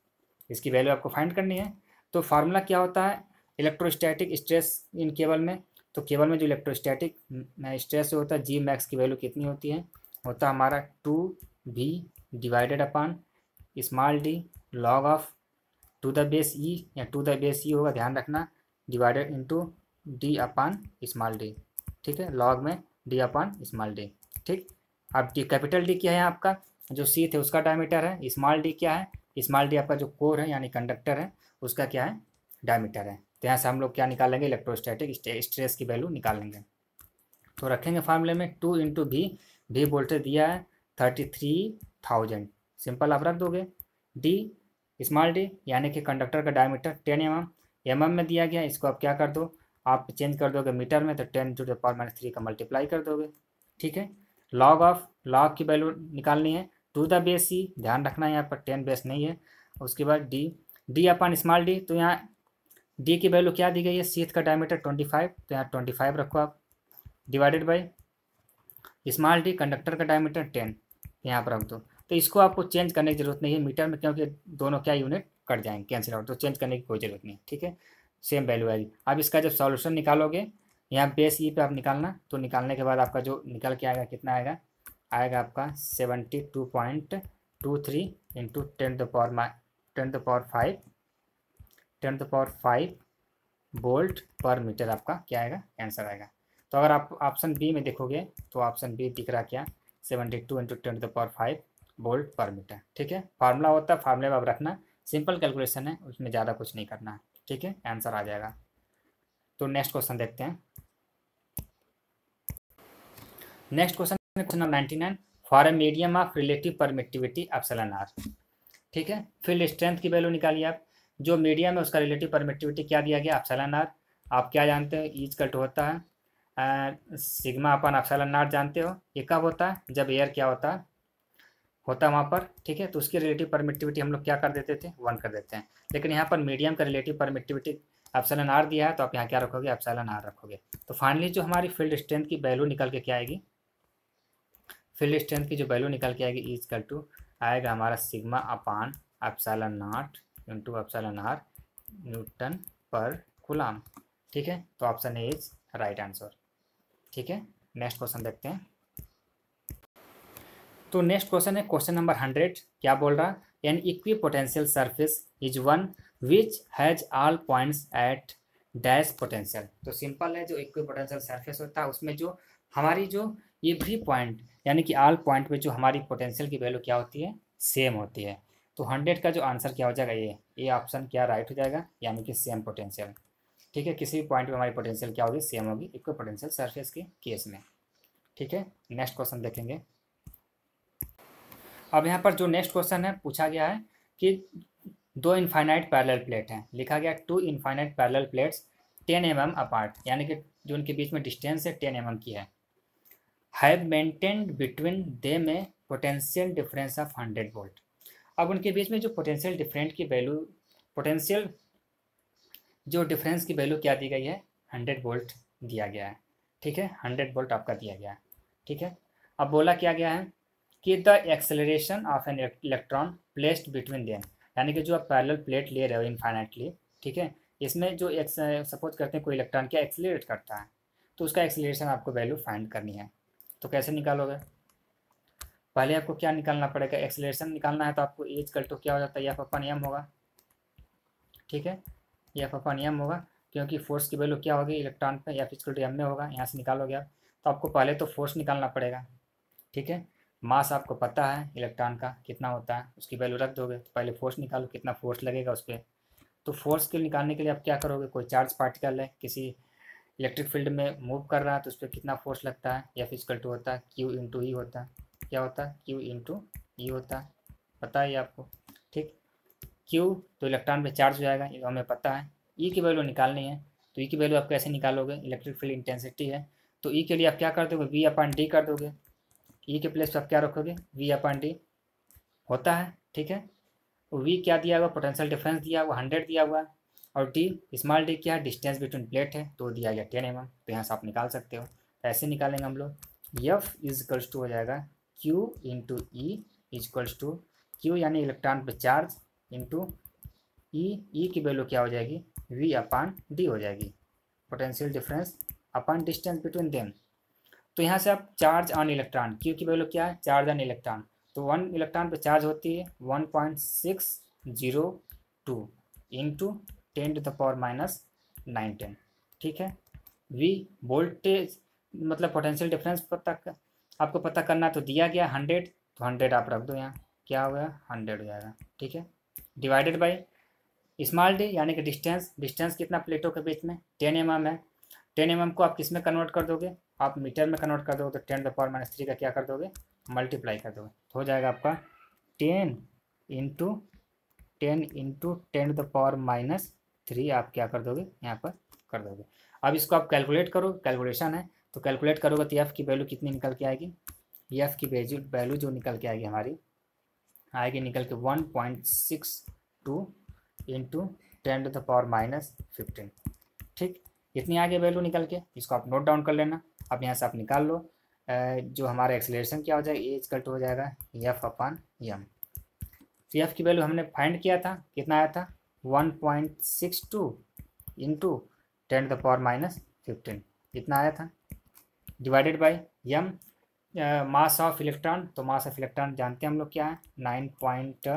S1: इसकी वैल्यू आपको फाइंड करनी है तो फार्मूला क्या होता है इलेक्ट्रोस्टैटिक स्ट्रेस इन केबल में तो केबल में जो इलेक्ट्रोस्टैटिक स्ट्रेस होता है जी मैक्स की वैल्यू कितनी होती है होता है हमारा to be divided upon small d log of to the base e या टू द बेस ई होगा ध्यान रखना divided into d upon small d ठीक है लॉग में डी अपॉन स्मॉल डी ठीक अब डी कैपिटल डी क्या है आपका जो सी थे उसका डायमीटर है स्मॉल डी क्या है स्मॉल डी आपका जो कोर है यानी कंडक्टर है उसका क्या है डायमीटर है तो यहाँ से हम लोग क्या निकालेंगे इलेक्ट्रोस्टैटिक स्ट्रेस की वैल्यू निकालेंगे तो रखेंगे फार्मूले में टू इंटू भी भी वोल्टेज दिया है थर्टी थ्री थाउजेंड सिंपल आप रख दोगे डी स्मॉल डी यानी कि कंडक्टर का डायमीटर टेन एम एम में दिया गया इसको आप क्या कर दो आप चेंज कर दोगे मीटर में तो ten to the power minus three का मल्टीप्लाई कर दोगे ठीक है लॉग ऑफ लॉग की वैल्यू निकालनी है टू द बेस सी ध्यान रखना है यहाँ पर टेन बेस नहीं है उसके बाद d d upon small d तो यहाँ डी की वैल्यू क्या दी गई है सीथ का डायमीटर ट्वेंटी फाइव तो यहाँ ट्वेंटी फाइव रखो आप divided by small d conductor का डायमीटर टेन यहाँ पर रख दो तो इसको आपको चेंज करने की जरूरत नहीं है मीटर में क्योंकि दोनों क्या यूनिट कट जाएंगे कैंसिल आउट तो चेंज करने की कोई जरूरत नहीं ठीक है सेम वैल्यू आएगी अब इसका जब सॉल्यूशन निकालोगे यहाँ बेस ई पे आप निकालना तो निकालने के बाद आपका जो निकल के आएगा कितना आएगा आएगा आपका seventy two point two three into ten the power मा ten the power five ten the power five volt per meter आपका क्या आएगा आंसर आएगा तो अगर आप ऑप्शन बी में देखोगे तो ऑप्शन बी दिख रहा क्या seventy two into ten the power five volt per meter ठीक है फार्मूला होता है फार्मूले में आप रखना सिंपल कैलकुलेशन है उसमें ज़्यादा कुछ नहीं करना है ठीक है आंसर आ जाएगा तो नेक्स्ट क्वेश्चन देखते हैं next question question number ninety nine for a medium of relative permittivity epsilon R ठीक है फिर स्ट्रेंथ की वैल्यू निकालिए आप जो मीडियम है उसका रिलेटिव परमिटिविटी क्या दिया गया एप्सलन आर आप क्या जानते हो ईज e कल्ट होता है सिग्मा अपन एप्सलन आर जानते हो ये कब होता है जब एयर क्या होता है होता है वहाँ पर ठीक है तो उसकी रिलेटिव परमिटिविटी हम लोग क्या कर देते थे वन कर देते हैं लेकिन यहाँ पर मीडियम का रिलेटिव परमिटिविटी एप्सलन आर दिया है तो आप यहाँ क्या रखोगे एप्सलन आर रखोगे तो फाइनली जो हमारी फील्ड स्ट्रेंथ की वैल्यू निकल के क्या आएगी फील्ड स्ट्रेंथ की जो वैल्यू निकल के आएगी इज कल टू आएगा हमारा sigma upon epsilon not into epsilon R newton per गुलाम ठीक है तो option A is right answer ठीक है नेक्स्ट क्वेश्चन देखते हैं तो नेक्स्ट क्वेश्चन है क्वेश्चन नंबर हंड्रेड क्या बोल रहा an equipotential surface is one which has all points at dash potential तो सिंपल है जो इक्वी पोटेंशियल सर्फेस होता है उसमें जो हमारी जो ये भी पॉइंट यानी कि आल पॉइंट में जो हमारी पोटेंशियल की वैल्यू क्या होती है सेम होती है तो हंड्रेड का जो आंसर क्या हो जाएगा ये ये ऑप्शन क्या राइट हो जाएगा यानी कि सेम पोटेंशियल ठीक है किसी भी पॉइंट पर हमारी पोटेंशियल क्या होगी सेम होगी इक्वल पोटेंशियल सरफेस के केस में ठीक है नेक्स्ट क्वेश्चन देखेंगे अब यहाँ पर जो नेक्स्ट क्वेश्चन है पूछा गया है कि दो इन्फाइनाइट पैरेलल प्लेट हैं लिखा गया two infinite parallel plates ten M M apart यानी कि जो उनके बीच में डिस्टेंस है टेन एम एम की है हैव मेंटेन्ड बिटवीन दे में potential difference of hundred volt अब उनके बीच में जो पोटेंशियल डिफरेंट की वैल्यू पोटेंशियल जो डिफरेंस की वैल्यू क्या दी गई है हंड्रेड वोल्ट दिया गया है ठीक है हंड्रेड वोल्ट आपका दिया गया है ठीक है अब बोला क्या गया है कि the acceleration of an electron placed between them यानी कि जो आप पैरल प्लेट ले रहे हो इन्फाइनाइटली ठीक है इसमें जो सपोज करते हैं कोई इलेक्ट्रॉन क्या एक्सेलरेट करता है तो उसका एक्सेलरेशन आपको वैल्यू फाइंड करनी है तो कैसे निकालोगे पहले आपको क्या निकालना पड़ेगा एक्सेलरेशन निकालना है तो आपको एज कल तो क्या हो जाता है एफ अपन एम होगा ठीक है एफ अपन एम होगा क्योंकि फोर्स की वैल्यू क्या होगी इलेक्ट्रॉन पर या फिजिकल टू एम में होगा यहाँ से निकालोगे आप तो आपको पहले तो फोर्स निकालना पड़ेगा ठीक है मास आपको पता है इलेक्ट्रॉन का कितना होता है उसकी वैल्यू रख दोगे तो पहले फोर्स निकालो कितना फोर्स लगेगा उस पर तो फोर्स के निकालने के लिए आप क्या करोगे कोई चार्ज पार्टिकल है किसी इलेक्ट्रिक फील्ड में मूव कर रहा है तो उस पर कितना फोर्स लगता है या फिजिकल टू होता है क्यू इंटू ई होता है क्या होता है क्यू इंटू ई होता है पता है आपको ठीक क्यू तो इलेक्ट्रॉन पे चार्ज हो जाएगा ये हमें पता है ई e की वैल्यू निकालनी है तो ई e की वैल्यू आप कैसे निकालोगे इलेक्ट्रिक फील्ड इंटेंसिटी है तो ई e के लिए आप क्या कर दोगे बी अपन डी कर दोगे ई e के प्लेस पर आप क्या रखोगे वी अपन डी होता है ठीक है वी तो क्या दिया हुआ पोटेंशियल डिफरेंस दिया हुआ हंड्रेड दिया हुआ और डी स्मॉल डी क्या है डिस्टेंस बिटवीन प्लेट है तो दिया गया टेन एम तो यहाँ से आप निकाल सकते हो ऐसे निकालेंगे हम लोग यफ इज टू हो जाएगा Q into E equals to Q यानी इलेक्ट्रॉन पर चार्ज इंटू ई ई की वैल्यू क्या हो जाएगी वी अपान डी हो जाएगी potential difference upon distance between them तो यहाँ से आप चार्ज ऑन इलेक्ट्रॉन क्योंकि भाई लोग क्या है चार्ज ऑन इलेक्ट्रॉन तो वन इलेक्ट्रॉन पे चार्ज होती है one point six zero two into ten to the power minus nineteen ठीक है वी वोल्टेज मतलब पोटेंशियल डिफरेंस पता आपको पता करना तो दिया गया हंड्रेड तो हंड्रेड आप रख दो यहाँ क्या हो गया हंड्रेड हो जाएगा ठीक है डिवाइडेड बाई स्मॉल डी यानी कि डिस्टेंस डिस्टेंस कितना प्लेटों के बीच में टेन एम mm है टेन एम mm को आप किस में कन्वर्ट कर दोगे आप मीटर में कन्वर्ट कर दोगे तो ten the power minus three का क्या कर दोगे मल्टीप्लाई कर दोगे तो हो जाएगा आपका ten into ten into ten the power minus three आप क्या कर दोगे यहाँ पर कर दोगे अब इसको आप कैलकुलेट करो कैलकुलेशन है तो कैलकुलेट करोगे तो एफ़ की वैल्यू कितनी निकल के आएगी एफ़ की वैल्यू वैल्यू जो निकल के आएगी हमारी आएगी निकल के one point six two into ten to the power minus fifteen ठीक कितनी आगे वैल्यू निकल के इसको आप नोट डाउन कर लेना आप यहाँ से आप निकाल लो जो हमारा एक्सलेशन क्या हो जाएगा एज टू हो जाएगा एफ अपन यम तो एफ की वैल्यू हमने फाइंड किया था कितना आया था one point six two into ten the power minus fifteen कितना आया था divided by M mass of electron तो मास ऑफ इलेक्ट्रॉन जानते हैं हम लोग क्या है nine point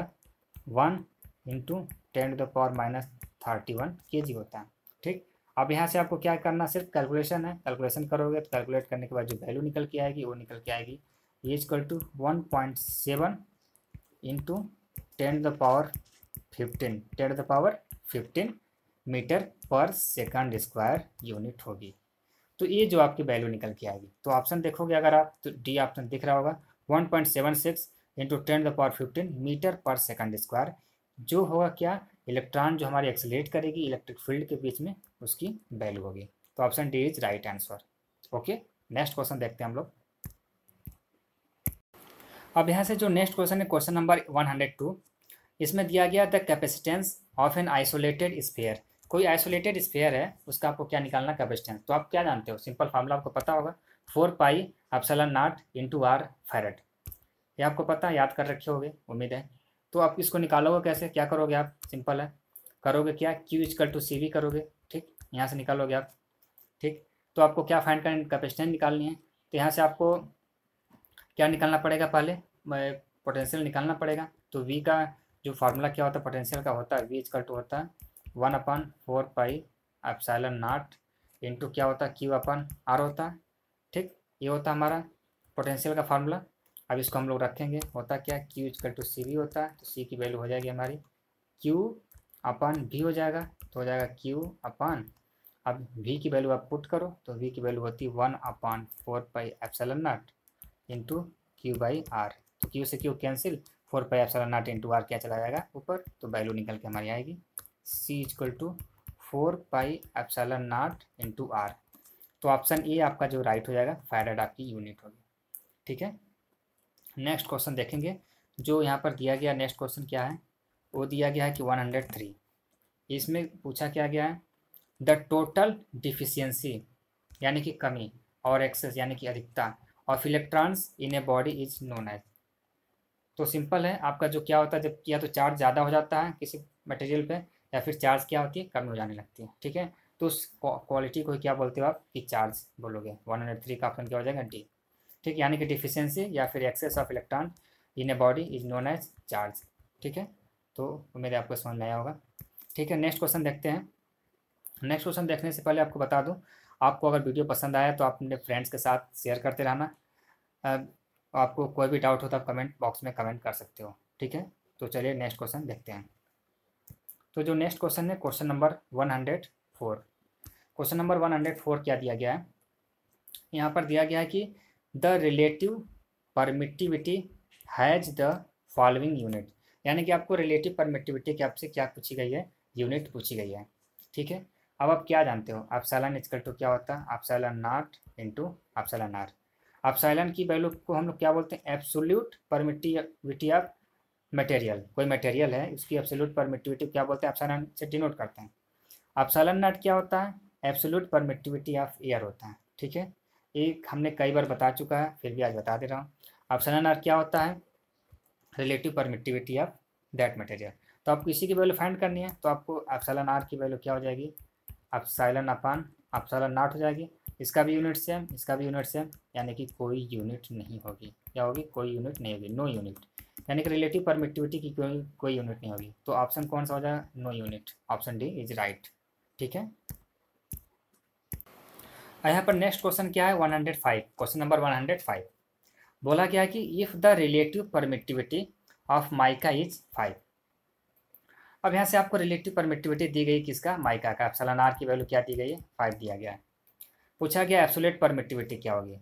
S1: one into ten the power minus thirty one K G होता है ठीक अब यहाँ से आपको क्या करना सिर्फ कैलकुलेशन है कैलकुलेशन करोगे तो कैलकुलेट करने के बाद जो वैल्यू निकल के आएगी वो निकल के आएगी ये equal to one point seven into ten the power fifteen ten the power fifteen meter per second square unit होगी तो ये जो आपकी वैल्यू निकल के आएगी तो ऑप्शन देखोगे अगर आप तो डी ऑप्शन दिख रहा होगा one point seven six into ten the power fifteen meter per second square जो होगा क्या इलेक्ट्रॉन जो हमारी एक्सलेट करेगी इलेक्ट्रिक फील्ड के बीच में उसकी वैल्यू होगी तो option D is right answer okay next question देखते हैं हम लोग अब यहाँ से जो नेक्स्ट क्वेश्चन है क्वेश्चन नंबर टू इसमें दिया गया the capacitance of an isolated sphere कोई आइसोलेटेड स्पेयर है उसका आपको क्या निकालना कैपेसिटेंस तो आप क्या जानते हो सिंपल फार्मूला आपको पता होगा four pi epsilon not into R farad ये आपको पता याद कर रखे होगे उम्मीद है तो आप इसको निकालोगे कैसे क्या करोगे आप सिंपल है करोगे क्या Q equal to C V करोगे ठीक यहाँ से निकालोगे आप ठीक तो आपको क्या फाइंड करना कैपेसिटेंस निकालनी है तो यहाँ से आपको क्या निकालना पड़ेगा पहले पोटेंशियल निकालना पड़ेगा तो वी का जो फार्मूला क्या होता है पोटेंशियल का होता है वी इजकल टू होता है one upon four pi epsilon not into क्या होता है क्यू अपन आर होता है ठीक ये होता हमारा पोटेंशियल का फार्मूला अब इसको हम लोग रखेंगे होता क्या क्यू इजकल टू सी होता है तो सी की वैल्यू हो जाएगी हमारी क्यू अपन भी हो जाएगा तो हो जाएगा क्यू अपन अब वी की वैल्यू आप पुट करो तो वी की वैल्यू होती है one upon four pi epsilon naught into Q by R तो क्यू से Q cancel four pi epsilon नाट इंटू आर क्या चला जाएगा ऊपर तो वैल्यू निकल के हमारी आएगी C equal to four pi epsilon naught into R तो ऑप्शन ए आपका जो राइट हो जाएगा फाइव आपकी यूनिट होगी ठीक है नेक्स्ट क्वेश्चन देखेंगे जो यहाँ पर दिया गया नेक्स्ट क्वेश्चन क्या है वो दिया गया है कि वन हंड्रेड थ्री इसमें पूछा क्या गया है द टोटल डिफिशियंसी यानी कि कमी और एक्सेस यानी कि अधिकता of electrons in a body is known as तो सिंपल है आपका जो क्या होता है जब या तो चार्ज ज़्यादा हो जाता है किसी मटेरियल पे या फिर चार्ज क्या होती है कमी हो जाने लगती है ठीक है तो उस क्वालिटी को क्या बोलते हो आप कि चार्ज बोलोगे वन हंड्रेड थ्री का ऑप्शन क्या हो जाएगा डी ठीक यानी कि डिफिशियंसी या फिर excess of electron in a body is known as charge ठीक है तो उम्मीद है आपको समझ में आया होगा ठीक है नेक्स्ट क्वेश्चन देखते हैं नेक्स्ट क्वेश्चन देखने से पहले आपको बता दूं आपको अगर वीडियो पसंद आया तो आप अपने फ्रेंड्स के साथ शेयर करते रहना आपको कोई भी डाउट हो तो आप कमेंट बॉक्स में कमेंट कर सकते हो ठीक है तो चलिए नेक्स्ट क्वेश्चन देखते हैं तो जो नेक्स्ट क्वेश्चन है question number one hundred four question number one hundred four क्या दिया गया है यहाँ पर दिया गया है कि the relative permittivity has the following unit यानी कि आपको रिलेटिव परमिटिविटी की आपसे क्या पूछी गई है यूनिट पूछी गई है ठीक है अब आप क्या जानते हो अपसाइलन इजकल टू क्या होता है epsilon naught into epsilon R epsilon की वैल्यू को हम लोग क्या बोलते हैं एब्सोल्यूट परमिटिविटी ऑफ मटेरियल कोई मटेरियल है उसकी एब्सोल्यूट परमिटिविटी क्या बोलते हैं अपसाइलन से डिनोट करते हैं अपसाइलन नॉट क्या होता है एब्सोल्यूट परमिटिविटी ऑफ एयर होता है ठीक है एक हमने कई बार बता चुका है फिर भी आज बता दे रहा हूँ ऑप्शन आर क्या होता है relative permittivity of that material तो आपको इसी की वैल्यू फाइंड करनी है तो आपको अफसलन आर की वैल्यू क्या हो जाएगी अफसाइलन अपान अफसालन नाट हो जाएगी इसका भी यूनिट सेम इसका भी यूनिट सेम यानी कि कोई यूनिट नहीं होगी क्या होगी कोई यूनिट नहीं होगी नो यूनिट यानी कि रिलेटिव परमिटिविटी की कोई कोई यूनिट नहीं होगी तो ऑप्शन कौन सा हो जाएगा no unit option D is right ठीक है यहाँ पर नेक्स्ट क्वेश्चन क्या है 105 क्वेश्चन नंबर 105 बोला क्या है कि if the relative permittivity of mica is five अब यहाँ से आपको रिलेटिव परमिटिविटी दी गई किसका माइका का एप्सलन आर की वैल्यू क्या दी गई है फाइव दिया गया है पूछा गया एप्सोलेट परमिटिविटी क्या होगी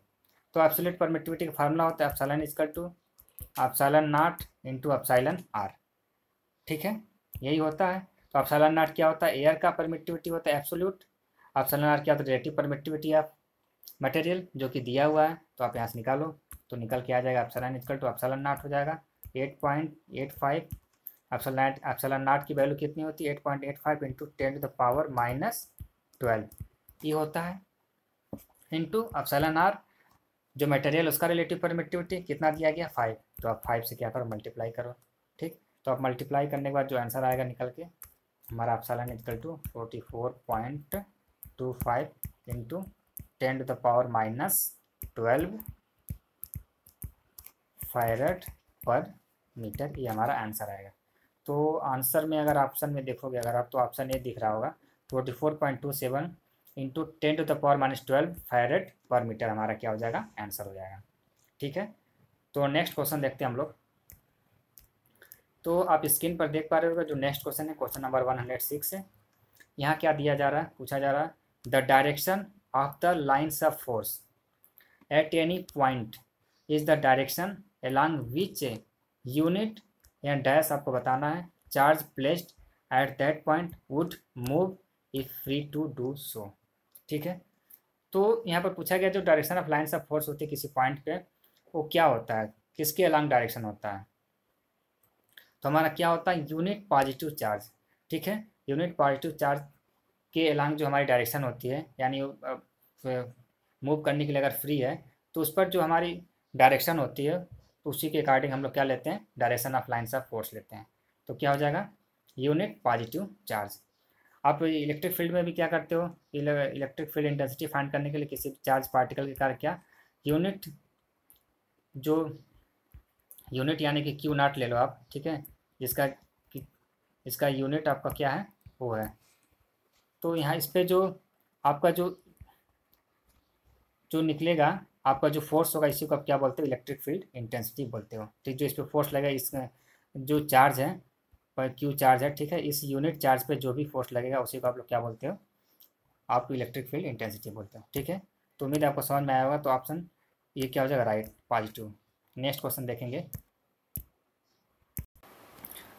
S1: तो एप्सोलेट परमिटिविटी का फार्मूला होता है epsilon is equal to epsilon naught into epsilon R ठीक है यही होता है तो एप्सलन नाट क्या होता है एयर का परमिटिविटी होता है एप्सोल्यूट ऑप्शन आर क्या तो रिलेटिव परमिटिविटी ऑफ मटेरियल जो कि दिया हुआ है तो आप यहाँ से निकालो तो निकल के आ जाएगा epsilon is equal to option naught हो जाएगा eight point eight five option epsilon option naught की वैल्यू कितनी होती है eight point eight five into ten to the power minus twelve ये होता है इंटू ऑप्शन आर जो मटेरियल उसका रिलेटिव परमिटिविटी कितना दिया गया फाइव तो आप फाइव से क्या करो मल्टीप्लाई करो ठीक तो आप मल्टीप्लाई करने के बाद जो आंसर आएगा निकल के हमारा option is equal to forty four point two five into ten to the power minus twelve farad per metre ये हमारा आंसर आएगा तो आंसर में अगर ऑप्शन में देखोगे अगर आप तो ऑप्शन ये दिख रहा होगा twenty four point two seven into ten to the power minus twelve farad per metre हमारा क्या हो जाएगा आंसर हो जाएगा ठीक है तो नेक्स्ट क्वेश्चन देखते हैं हम लोग तो आप स्क्रीन पर देख पा रहे होगा जो नेक्स्ट क्वेश्चन है question number one hundred six है यहाँ क्या दिया जा रहा है पूछा जा रहा है the direction of the lines of force at any point is the direction along which unit unit या डैश आपको बताना है charge placed at that point would move if free to do so ठीक है तो यहाँ पर पूछा गया जो direction of lines of force होती है किसी पॉइंट पे वो क्या होता है किसके अलॉन्ग डायरेक्शन होता है तो हमारा क्या होता है यूनिट पॉजिटिव चार्ज ठीक है यूनिट पॉजिटिव चार्ज के एलांग जो हमारी डायरेक्शन होती है यानी मूव करने के लिए अगर फ्री है तो उस पर जो हमारी डायरेक्शन होती है तो उसी के अकॉर्डिंग हम लोग क्या लेते हैं direction of lines of force लेते हैं तो क्या हो जाएगा यूनिट पॉजिटिव चार्ज आप इलेक्ट्रिक फील्ड में भी क्या करते हो इलेक्ट्रिक फील्ड इंटेंसिटी फाइंड करने के लिए किसी चार्ज पार्टिकल के कारण क्या यूनिट जो यूनिट यानी कि क्यू नॉट ले लो आप ठीक है जिसका इसका यूनिट आपका क्या है वो है तो यहाँ इस पर जो आपका जो जो निकलेगा आपका जो फोर्स होगा इसी को आप क्या बोलते हो इलेक्ट्रिक फील्ड इंटेंसिटी बोलते हो ठीक जो इस पर फोर्स लगेगा इस जो चार्ज है क्यू चार्ज है ठीक है इस यूनिट चार्ज पे जो भी फोर्स लगेगा उसी को आप लोग क्या बोलते हो आप इलेक्ट्रिक फील्ड इंटेंसिटी बोलते हो ठीक है तो उम्मीद आपको समझ में आया होगा तो ऑप्शन ये क्या हो जाएगा राइट पॉजिटिव नेक्स्ट क्वेश्चन देखेंगे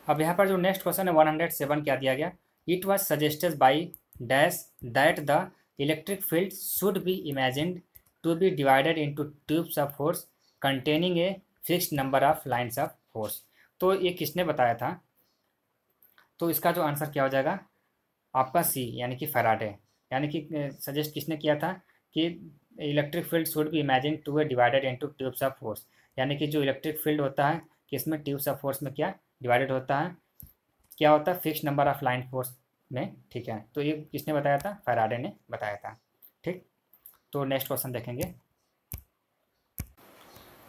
S1: अब यहाँ पर जो नेक्स्ट क्वेश्चन है वन हंड्रेड सेवन क्या दिया गया it was suggested by dash that the electric field should be imagined to be divided into tubes of force containing a fix number of lines of force तो ये किसने बताया था तो इसका जो आंसर क्या हो जाएगा आपका सी यानी कि फराडे यानी कि सजेस्ट किसने किया था कि electric field should be imagine to a divided into tubes of force यानी कि जो इलेक्ट्रिक फील्ड होता है कि इसमें ट्यूब्स ऑफ फोर्स में क्या डिवाइडेड होता है क्या होता है fix number of line force ने ठीक है तो ये किसने बताया था फराडे ने बताया था ठीक तो नेक्स्ट क्वेश्चन देखेंगे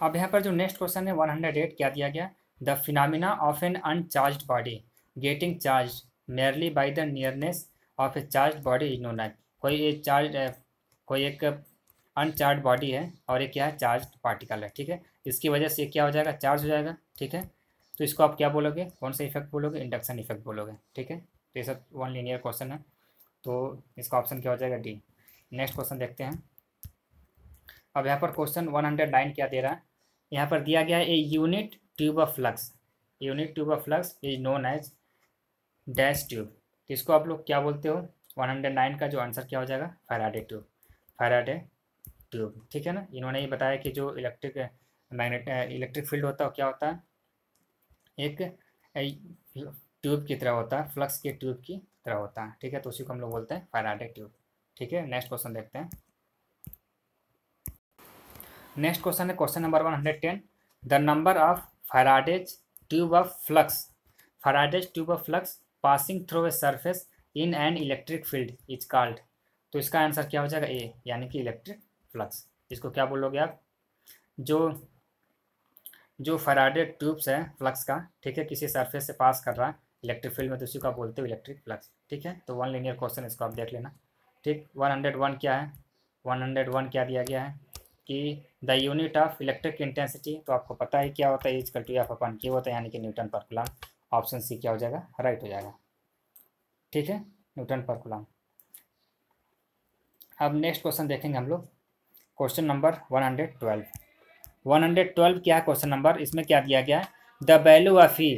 S1: अब यहाँ पर जो नेक्स्ट क्वेश्चन है वन हंड्रेड एट क्या दिया गया the phenomena of an uncharge body getting charge merely by the nearness of a charge body is no night कोई एक चार्ज कोई एक अनचार्ज बॉडी है और ये क्या है चार्ज पार्टिकल है ठीक है इसकी वजह से क्या हो जाएगा चार्ज हो जाएगा ठीक है तो इसको आप क्या बोलोगे कौन सा इफेक्ट बोलोगे इंडक्शन इफेक्ट बोलोगे ठीक है तो ये सब वन लीनियर क्वेश्चन है तो इसका ऑप्शन क्या हो जाएगा डी नेक्स्ट क्वेश्चन देखते हैं अब यहाँ पर क्वेश्चन वन हंड्रेड नाइन क्या दे रहा है यहाँ पर दिया गया है a unit tube of flux unit tube of flux is known as dash tube तो इसको आप लोग क्या बोलते हो वन हंड्रेड नाइन का जो आंसर क्या हो जाएगा फैराडे ट्यूब फैराडे ट्यूब ठीक है ना इन्होंने ये बताया कि जो इलेक्ट्रिक मैग्नेट इलेक्ट्रिक फील्ड होता है क्या होता है एक ट्यूब की तरह होता है फ्लक्स के ट्यूब की तरह होता है ठीक है तो उसी को हम लोग बोलते हैं फैराडे ट्यूब ठीक है नेक्स्ट क्वेश्चन देखते हैं नेक्स्ट क्वेश्चन है question number one hundred ten the number of Faraday's tube of flux Faraday's tube of flux passing through a surface in an electric field is called तो इसका आंसर क्या हो जाएगा ए यानी कि इलेक्ट्रिक फ्लक्स इसको क्या बोलोगे आप जो जो फराडे ट्यूब्स है फ्लक्स का ठीक है किसी सरफेस से पास कर रहा है इलेक्ट्रिक फील्ड में तो उसी को आप बोलते हो इलेक्ट्रिक फ्लक्स ठीक है तो वन लीनियर क्वेश्चन इसको आप देख लेना ठीक वन क्या है वन क्या दिया गया है कि the unit of electric intensity तो आपको पता है क्या होता है इज कल टू एफ अपन के होता है यानी कि न्यूटन पर कुलाम ऑप्शन सी क्या हो जाएगा राइट हो जाएगा ठीक है न्यूटन पर कुलाम अब नेक्स्ट क्वेश्चन देखेंगे हम लोग question number one one hundred twelve hundred twelve क्या है क्वेश्चन नंबर इसमें क्या दिया गया है the value of E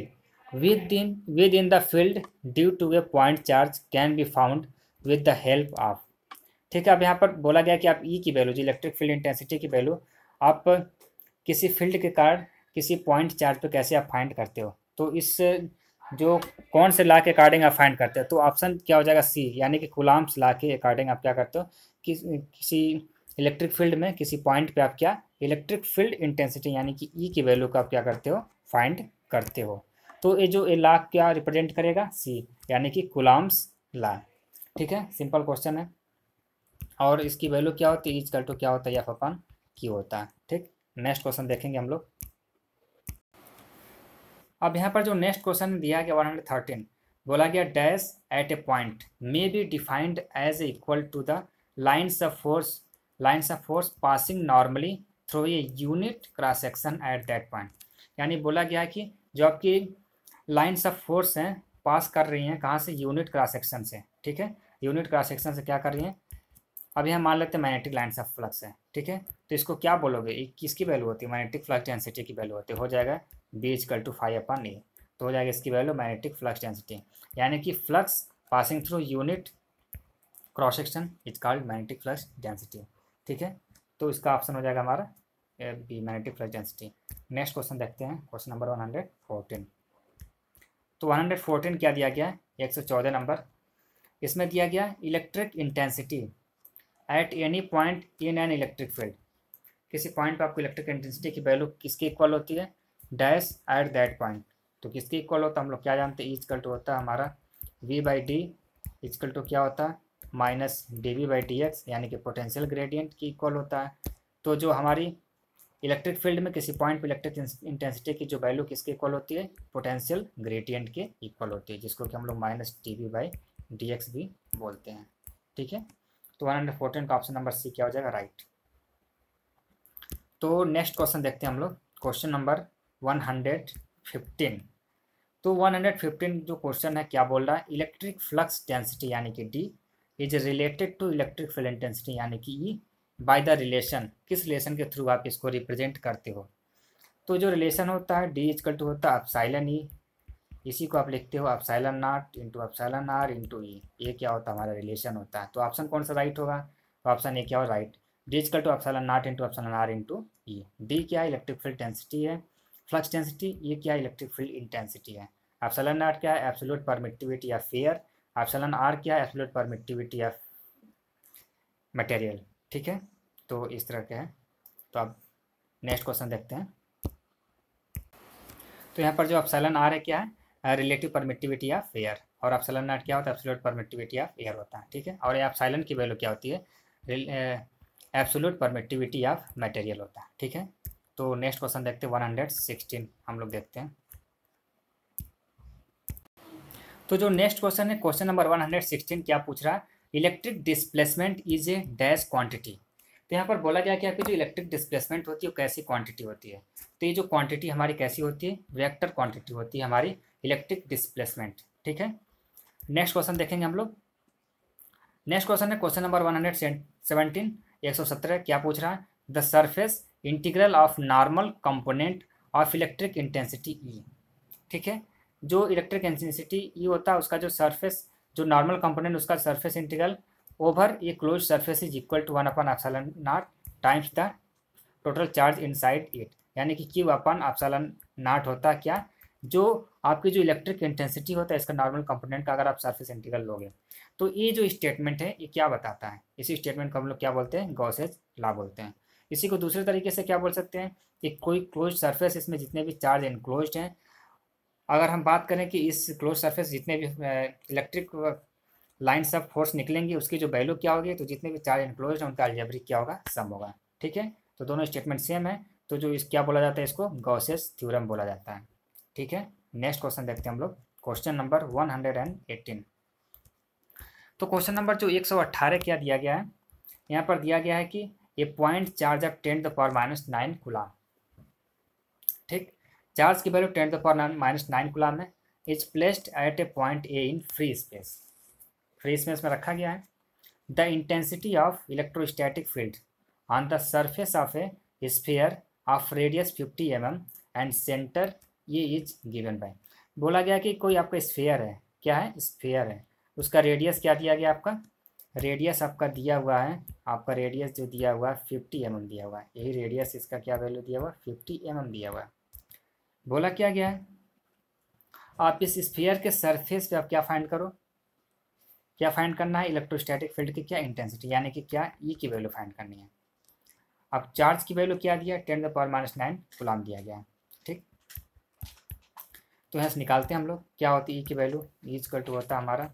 S1: within within the field due to a point charge can be found with the help of ठीक है अब यहाँ पर बोला गया कि आप ई e की वैल्यू जो इलेक्ट्रिक फील्ड इंटेंसिटी की वैल्यू आप किसी फील्ड के कारण किसी पॉइंट चार्ज पे कैसे आप फाइंड करते हो तो इस जो कौन से ला के अकॉर्डिंग आप फाइंड करते हो तो ऑप्शन क्या हो जाएगा सी यानी कि गुलाम्स ला के अकॉर्डिंग आप क्या करते हो कि, किसी इलेक्ट्रिक फील्ड में किसी पॉइंट पे आप क्या इलेक्ट्रिक फील्ड इंटेंसिटी यानी कि ई e की वैल्यू को आप क्या करते हो फाइंड करते हो तो ये जो ये ला क्या रिप्रेजेंट करेगा सी यानी कि कुलाम्स ला ठीक है सिंपल क्वेश्चन है और इसकी वैल्यू क्या होती है कल टू क्या होता है या फपान की होता है ठीक नेक्स्ट क्वेश्चन देखेंगे हम लोग अब यहाँ पर जो नेक्स्ट क्वेश्चन दिया गया वन हंड्रेड थर्टीन बोला गया dash at a point may be defined as equal to the lines of force lines of force passing normally through a unit cross section at that point यानी बोला गया कि जो आपकी लाइन्स ऑफ फोर्स हैं पास कर रही हैं कहाँ से यूनिट क्रॉस सेक्शन से ठीक है यूनिट क्रॉस सेक्शन से क्या कर रही हैं अब यहाँ मान लेते हैं मैग्नेटिक लाइन्स ऑफ फ्लक्स है ठीक है तो इसको क्या बोलोगे किसकी वैल्यू होती है मैग्नेटिक फ्लक्स डेंसिटी की वैल्यू होती है हो जाएगा B is equal to five upon A तो हो जाएगा इसकी वैल्यू मैग्नेटिक फ्लक्स डेंसिटी यानी कि flux passing through unit cross section is called magnetic flux density ठीक है तो इसका ऑप्शन हो जाएगा हमारा B magnetic flux density next question देखते हैं question number one hundred fourteen तो 114 क्या दिया गया है एक नंबर इसमें दिया गया electric intensity at any point in an electric field किसी पॉइंट पर आपको इलेक्ट्रिक इंटेंसिटी की वैल्यू किसकी इक्वल होती है डैश एट दैट पॉइंट तो किसके इक्वल होता है हम लोग क्या जानते हैं इजकल e टू होता है हमारा V by D is equal to क्या होता है minus D we by D X यानी कि पोटेंशियल ग्रेडियंट की इक्वल होता है तो जो हमारी इलेक्ट्रिक फील्ड में किसी पॉइंट पर इलेक्ट्रिक इंटेंसिटी की जो वैल्यू किसके इक्वल होती है पोटेंशियल ग्रेडियंट के इक्वल होती है जिसको कि हम लोग minus T V by D X भी बोलते हैं ठीक है तो वन हंड्रेड फोर्टीन का ऑप्शन नंबर सी क्या हो जाएगा राइट तो नेक्स्ट क्वेश्चन देखते हैं हम लोग question number one hundred fifteen तो वन हंड्रेड फिफ्टीन जो क्वेश्चन है क्या बोल रहा है इलेक्ट्रिक फ्लक्स डेंसिटी यानी कि D is related to electric field intensity यानी कि E e by the relation किस रिलेशन के थ्रू आप इसको रिप्रेजेंट करते हो तो जो रिलेशन होता है डी इजकल टू होता है अपसाइलन ई e. इसी को आप लिखते हो epsilon naught into epsilon R into E ये क्या होता है हमारा रिलेशन होता है तो ऑप्शन कौन सा राइट होगा तो ऑप्शन ए क्या हो right D is equal to epsilon naught into epsilon R into E D क्या इलेक्ट्रिक फील्ड डेंसिटी है फ्लक्स डेंसिटी ये क्या इलेक्ट्रिक फील्ड इंटेंसिटी है अपसाइलन नॉट क्या है absolute permittivity of air epsilon R क्या है एब्सोल्यूट परमिटिविटी ऑफ मटेरियल ठीक है तो इस तरह का है तो आप नेक्स्ट क्वेश्चन देखते हैं तो यहाँ पर जो अपसलन आर है क्या है रिलेटिव परमिटिविटी ऑफ एयर और अपसलन नॉट क्या होता है एब्सोलूट परमिटिविटी ऑफ एयर होता है ठीक है और आप अपसाइलन की वैल्यू क्या होती है एब्सोलूट परमिटिविटी ऑफ मटेरियल होता है ठीक है तो नेक्स्ट क्वेश्चन देखते हैं वन हंड्रेड सिक्सटीन हम लोग देखते हैं तो जो नेक्स्ट क्वेश्चन है question number one hundred sixteen क्या पूछ रहा है electric displacement is a dash quantity तो यहाँ पर बोला गया कि आपकी जो इलेक्ट्रिक डिस्प्लेसमेंट होती है वो कैसी क्वांटिटी होती है तो ये जो क्वांटिटी हमारी कैसी होती है वेक्टर क्वांटिटी होती है हमारी इलेक्ट्रिक डिस्प्लेसमेंट ठीक है नेक्स्ट क्वेश्चन देखेंगे हम लोग नेक्स्ट क्वेश्चन है question number one hundred seventeen एक सौ सत्रह क्या पूछ रहा है the surface integral of normal component of electric intensity E ठीक है जो इलेक्ट्रिक इंटेंसिटी ई होता है उसका जो सरफेस जो नॉर्मल कंपोनेंट उसका सरफेस इंटीग्रल ओवर ये close surface is equal to one upon epsilon naught times the total charge inside it यानी कि क्यू अपन अफसालन नॉट होता क्या जो आपकी जो इलेक्ट्रिक इंटेंसिटी होता है इसका नॉर्मल कंपोनेंट का अगर आप सरफेस इंटीग्रल लोगे तो ये जो स्टेटमेंट है ये क्या बताता है इसी स्टेटमेंट को हम लोग क्या बोलते हैं गौसेज ला बोलते हैं इसी को दूसरे तरीके से क्या बोल सकते हैं कि कोई क्लोज सरफेस इसमें जितने भी चार्ज इनक्लोज हैं अगर हम बात करें कि इस क्लोज सरफेस जितने भी इलेक्ट्रिक लाइन सब फोर्स निकलेंगी उसकी जो वैल्यू क्या होगी तो जितने भी चार्ज इनक्लोज है उनका अल्जेब्रिक क्या होगा सम होगा ठीक है तो दोनों स्टेटमेंट सेम है तो जो इस क्या बोला जाता है इसको गौसेस थ्योरम बोला जाता है ठीक है नेक्स्ट क्वेश्चन देखते हैं हम लोग question number one hundred and eighteen तो क्वेश्चन नंबर जो एक सौ अट्ठारह क्या दिया गया है यहाँ पर दिया गया है कि a point charge of ten the power minus nine coulomb ठीक चार्ज की value ten to nine minus nine coulomb है is placed at a point A in free space free space में रखा गया है the intensity of electrostatic field on the surface of a sphere of radius fifty M M and centre A is given by बोला गया कि कोई आपका स्फेयर है क्या है स्फेयर है उसका रेडियस क्या दिया गया आपका रेडियस आपका दिया हुआ है आपका रेडियस जो दिया हुआ है फिफ्टी एम एम दिया हुआ है यही रेडियस इसका क्या वैल्यू mm दिया हुआ है फिफ्टी एम एम दिया हुआ है बोला क्या गया है आप इस स्फीयर के सरफेस पे आप क्या फाइंड करो क्या फाइंड करना है इलेक्ट्रोस्टैटिक फील्ड की क्या इंटेंसिटी यानी कि क्या ई e की वैल्यू फाइंड करनी है अब चार्ज की वैल्यू क्या दिया ten the power minus nine coulomb दिया गया है ठीक तो यहाँ से निकालते हैं हम लोग क्या होती है ई e की वैल्यू इज कल टू होता हमारा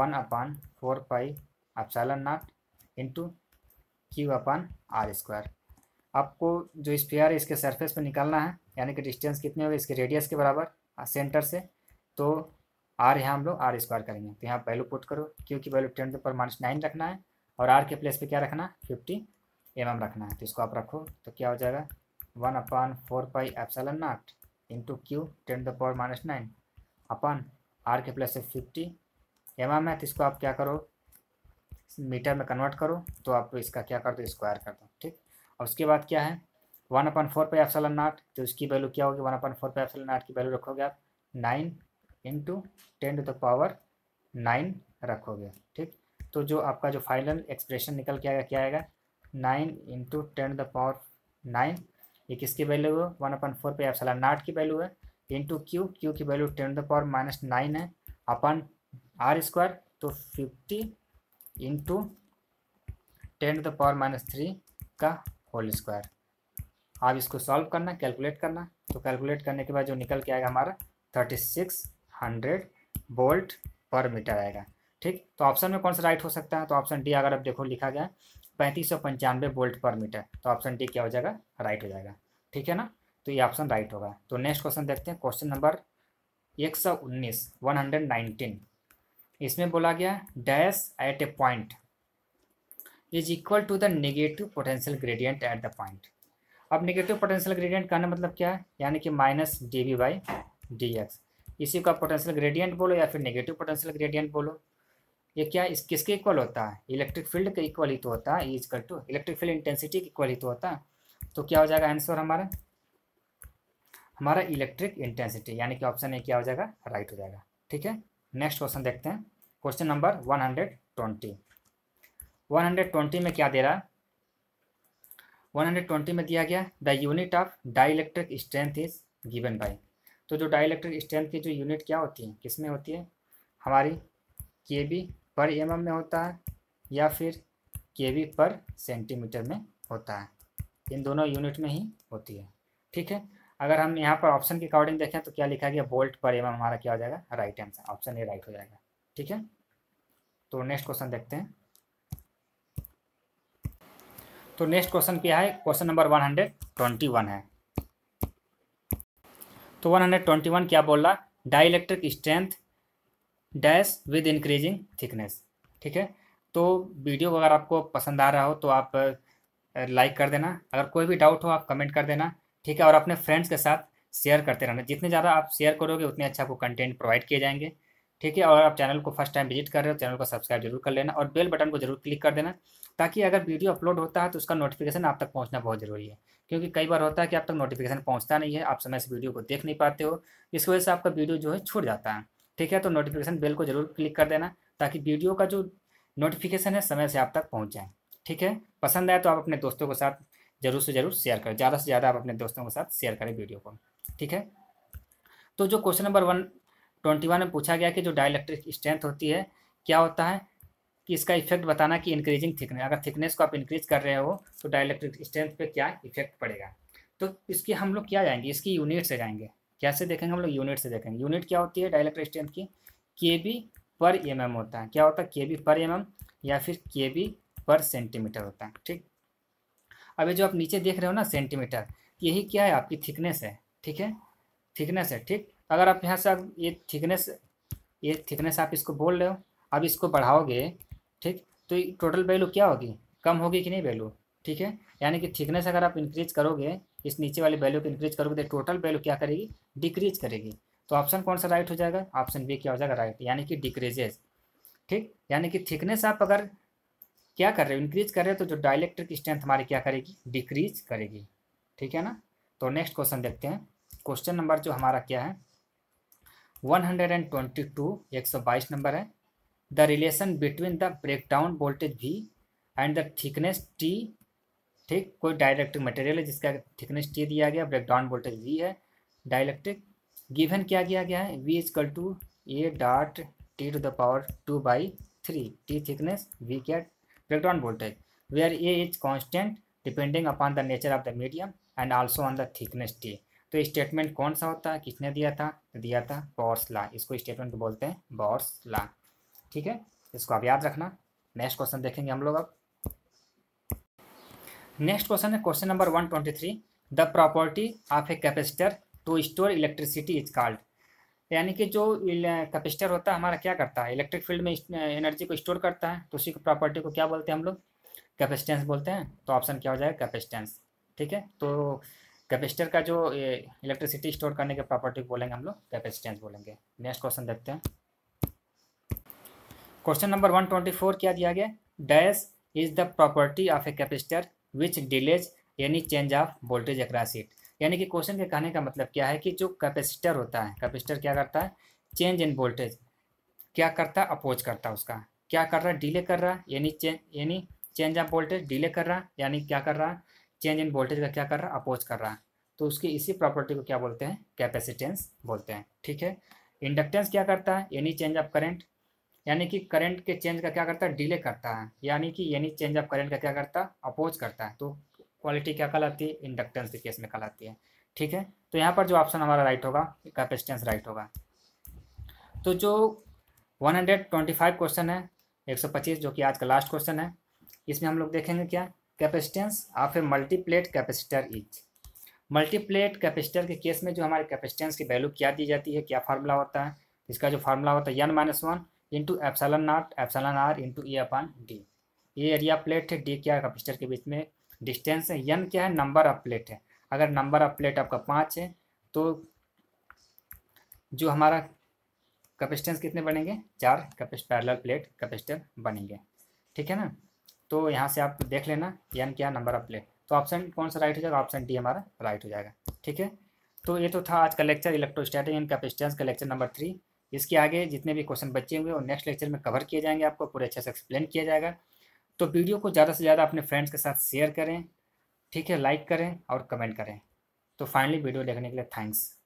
S1: one upon four pi epsilon naught into Q upon R square आपको जो स्पेयर है इसके सरफेस पर निकालना है यानी कि डिस्टेंस कितने होगा इसके रेडियस के बराबर सेंटर से तो आर यहाँ हम लोग आर स्क्वायर करेंगे तो यहाँ वैल्यू पुट करो क्योंकि वैल्यू टेन पर माइनस नाइन रखना है और आर के प्लेस पे क्या रखना है फिफ्टी एम एम रखना है तो इसको आप रखो तो क्या हो जाएगा one upon four pi epsilon not into Q ten the power minus nine upon R के प्लस फिफ्टी एम एम है तो इसको आप क्या करो मीटर में कन्वर्ट करो तो आप इसका क्या कर दो स्क्वायर कर दो और उसके बाद क्या है वन अपॉइंट फोर पे एफसेलन नाट तो इसकी वैल्यू क्या होगी वन अपॉइंट फोर पे एफसेलन नाट की वैल्यू रखोगे आप nine into ten to the power nine रखोगे ठीक तो जो आपका जो फाइनल एक्सप्रेशन निकल के आएगा क्या आएगा nine into ten the power nine ये किसकी वैल्यू है वन अपॉइंट फोर पे एफसेलन नाट की वैल्यू है इंटू क्यू क्यू की value ten the power minus nine है अपन आर स्क्वायर तो fifty into ten the power minus three का होल स्क्वायर आप इसको सॉल्व करना कैलकुलेट करना तो कैलकुलेट करने के बाद जो निकल के आएगा हमारा thirty six hundred volt per metre आएगा ठीक तो ऑप्शन में कौन सा राइट हो सकता है तो ऑप्शन डी अगर आप देखो लिखा गया पैंतीस सौ पंचानवे वोल्ट पर मीटर तो ऑप्शन डी क्या हो जाएगा राइट हो जाएगा ठीक है ना तो ये ऑप्शन राइट होगा तो नेक्स्ट क्वेश्चन देखते हैं क्वेश्चन नंबर एक सौ उन्नीस वन हंड्रेड नाइनटीन इसमें बोला गया dash at a point is equal to the negative potential gradient at the point अब नेगेटिव पोटेंशियल ग्रेडियंट कहने मतलब क्या है यानी कि minus D we by D x इसी को पोटेंशियल ग्रेडियंट बोलो या फिर नेगेटिव पोटेंशियल ग्रेडियंट बोलो ये क्या इस किसके इक्वल होता है इलेक्ट्रिक फील्ड के इक्वल ही तो होता है is equal to electric field intensity के इक्वल ही तो होता है तो क्या हो जाएगा आंसर हमारा हमारा इलेक्ट्रिक इंटेंसिटी यानी कि ऑप्शन ए क्या हो जाएगा राइट हो जाएगा ठीक है नेक्स्ट क्वेश्चन देखते हैं question number one hundred twenty 120 में क्या दे रहा है 120 में दिया गया the unit of dielectric strength is given by तो जो डाइलेक्ट्रिक स्ट्रेंथ की जो यूनिट क्या होती है किस में होती है हमारी के बी पर एम में होता है या फिर के बी पर सेंटीमीटर में होता है इन दोनों यूनिट में ही होती है ठीक है अगर हम यहाँ पर ऑप्शन के अकॉर्डिंग देखें तो क्या लिखा गया बोल्ट पर एम हमारा क्या हो जाएगा right answer option A right हो जाएगा ठीक है तो नेक्स्ट क्वेश्चन देखते हैं तो नेक्स्ट क्वेश्चन क्या है question number one hundred twenty one है तो वन हंड्रेड ट्वेंटी वन क्या बोल रहा dielectric strength dash with increasing thickness ठीक है तो वीडियो अगर आपको पसंद आ रहा हो तो आप लाइक कर देना अगर कोई भी डाउट हो आप कमेंट कर देना ठीक है और अपने फ्रेंड्स के साथ शेयर करते रहना जितने ज़्यादा आप शेयर करोगे उतने अच्छा आपको कंटेंट प्रोवाइड किए जाएंगे ठीक है और आप चैनल को फर्स्ट टाइम विजिट कर रहे हो चैनल को सब्सक्राइब जरूर कर लेना और बेल बटन को जरूर क्लिक कर देना ताकि अगर वीडियो अपलोड होता है तो उसका नोटिफिकेशन आप तक पहुंचना बहुत ज़रूरी है क्योंकि कई बार होता है कि आप तक नोटिफिकेशन पहुंचता नहीं है आप समय से वीडियो को देख नहीं पाते हो इस वजह से आपका वीडियो जो है छूट जाता है ठीक है तो नोटिफिकेशन बेल को जरूर क्लिक कर देना ताकि वीडियो का जो नोटिफिकेशन है समय से आप तक पहुँच जाए ठीक है पसंद आए तो आप अपने दोस्तों के साथ जरूर से जरूर शेयर करें ज़्यादा से ज़्यादा आप अपने दोस्तों के साथ शेयर करें वीडियो को ठीक है तो जो question number one twenty one में पूछा गया कि जो डायलैक्ट्रिक स्ट्रेंथ होती है क्या होता है कि इसका इफेक्ट बताना कि इंक्रीजिंग थिकनेस अगर थिकनेस को आप इंक्रीज कर रहे हो तो डायलैक्ट्रिक स्ट्रेंथ पे क्या इफेक्ट पड़ेगा तो इसकी हम लोग क्या जाएंगे इसकी यूनिट से जाएंगे कैसे देखेंगे हम लोग यूनिट से देखेंगे यूनिट क्या होती है डायलैक्ट्रिक स्ट्रेंथ की के बी पर एम mm होता है क्या होता है के बी पर एम mm या फिर के बी पर सेंटीमीटर होता है ठीक अभी जो आप नीचे देख रहे हो ना सेंटीमीटर यही क्या है आपकी थिकनेस है ठीक है थिकनेस है ठीक तो अगर आप यहाँ से अब ये थिकनेस ये थिकनेस आप इसको बोल रहे हो अब इसको बढ़ाओगे ठीक तो टोटल वैल्यू क्या होगी कम होगी कि नहीं वैल्यू ठीक है यानी कि थिकनेस अगर आप इंक्रीज करोगे इस नीचे वाली वैल्यू को इंक्रीज करोगे तो टोटल वैल्यू क्या करेगी डिक्रीज करेगी तो ऑप्शन कौन सा राइट हो जाएगा ऑप्शन बी क्या हो जाएगा राइट यानी कि डिक्रीजेज ठीक यानी कि थिकनेस आप अगर क्या कर रहे हो इंक्रीज कर रहे हो तो जो डायलेक्ट्रिक स्ट्रेंथ हमारी क्या करेगी डिक्रीज करेगी ठीक है ना तो नेक्स्ट क्वेश्चन देखते हैं क्वेश्चन नंबर जो हमारा क्या है 122 नंबर है the relation between the breakdown voltage भी एंड द थिकनेस टी ठीक कोई डायलैक्ट्रिक मटेरियल है जिसका थिकनेस टी दिया गया ब्रेकडाउन वोल्टेज वी है डायलैक्ट्रिक गिवन क्या किया गया है V is equal to A dot T to the power two by three T thickness V क्या breakdown voltage where A is constant depending upon the nature of the medium and also on the thickness T तो स्टेटमेंट कौन सा होता है किसने दिया था तो दिया था बॉर्स ला इसको स्टेटमेंट बोलते हैं बॉर्स ला ठीक है इसको आप याद रखना नेक्स्ट क्वेश्चन देखेंगे हम लोग अब नेक्स्ट क्वेश्चन है question number one twenty three the property of a capacitor to store electricity is called यानी कि जो कैपेसिटर होता है हमारा क्या करता है इलेक्ट्रिक फील्ड में एनर्जी को स्टोर करता है तो उसी की प्रॉपर्टी को क्या बोलते हैं हम लोग कैपेसिटेंस बोलते हैं तो ऑप्शन क्या हो जाएगा कैपेसिटेंस ठीक है तो कैपेसिटर का जो इलेक्ट्रिसिटी स्टोर करने के प्रॉपर्टी को बोलेंगे हम लोग कैपेसिटेंस बोलेंगे नेक्स्ट क्वेश्चन देखते हैं question number one twenty four क्या दिया गया dash is the property of a capacitor which delays यानी change of voltage across it यानी कि क्वेश्चन के कहने का मतलब क्या है कि जो कैपेसिटर होता है कैपेसिटर क्या करता है चेंज इन वोल्टेज क्या करता है अपोज करता है उसका क्या कर रहा है डिले कर रहा है यानी चेंज यानी चेंज ऑफ वोल्टेज डिले कर रहा है यानी क्या कर रहा है चेंज इन वोल्टेज का क्या कर रहा है अपोज कर रहा है तो उसकी इसी प्रॉपर्टी को क्या बोलते हैं कैपेसिटेंस बोलते हैं ठीक है इंडक्टेंस क्या करता है एनी चेंज ऑफ करेंट यानी कि करंट के चेंज का क्या करता है डिले करता है यानी कि यानी चेंज ऑफ करंट का क्या करता है अपोज करता है तो क्वालिटी क्या कहलाती है इंडक्टेंस के केस में कहलाती है ठीक है तो यहाँ पर जो ऑप्शन हमारा राइट होगा कैपेसिटेंस राइट होगा तो जो 125 क्वेश्चन है 125 जो कि आज का लास्ट क्वेश्चन है इसमें हम लोग देखेंगे क्या capacitance of a multiplate capacitor is multiplate capacitor के केस में जो हमारे कैपेसिटेंस की वैल्यू क्या दी जाती है क्या फार्मूला होता है इसका जो फार्मूला होता है N minus one into epsilon naught epsilon R into A upon D ये एरिया प्लेट है डी क्या कैपेसिटर के बीच में डिस्टेंस है यन क्या है नंबर ऑफ प्लेट है अगर नंबर ऑफ प्लेट आपका पाँच है तो जो हमारा कैपेसिटेंस कितने बनेंगे चार कैपेस पैरेलल प्लेट कैपेसिटर बनेंगे ठीक है ना तो यहाँ से आप देख लेना एन क्या नंबर ऑफ प्लेट तो ऑप्शन कौन सा राइट हो जाएगा ऑप्शन डी हमारा राइट हो जाएगा ठीक है तो ये तो था आज का लेक्चर इलेक्ट्रोस्टैटिक एंड कैपेसिटेंस का लेक्चर नंबर थ्री इसके आगे जितने भी क्वेश्चन बचे होंगे वो नेक्स्ट लेक्चर में कवर किए जाएंगे आपको पूरे अच्छे से एक्सप्लेन किया जाएगा तो वीडियो को ज़्यादा से ज़्यादा अपने फ्रेंड्स के साथ शेयर करें ठीक है लाइक करें और कमेंट करें तो फाइनली वीडियो देखने के लिए थैंक्स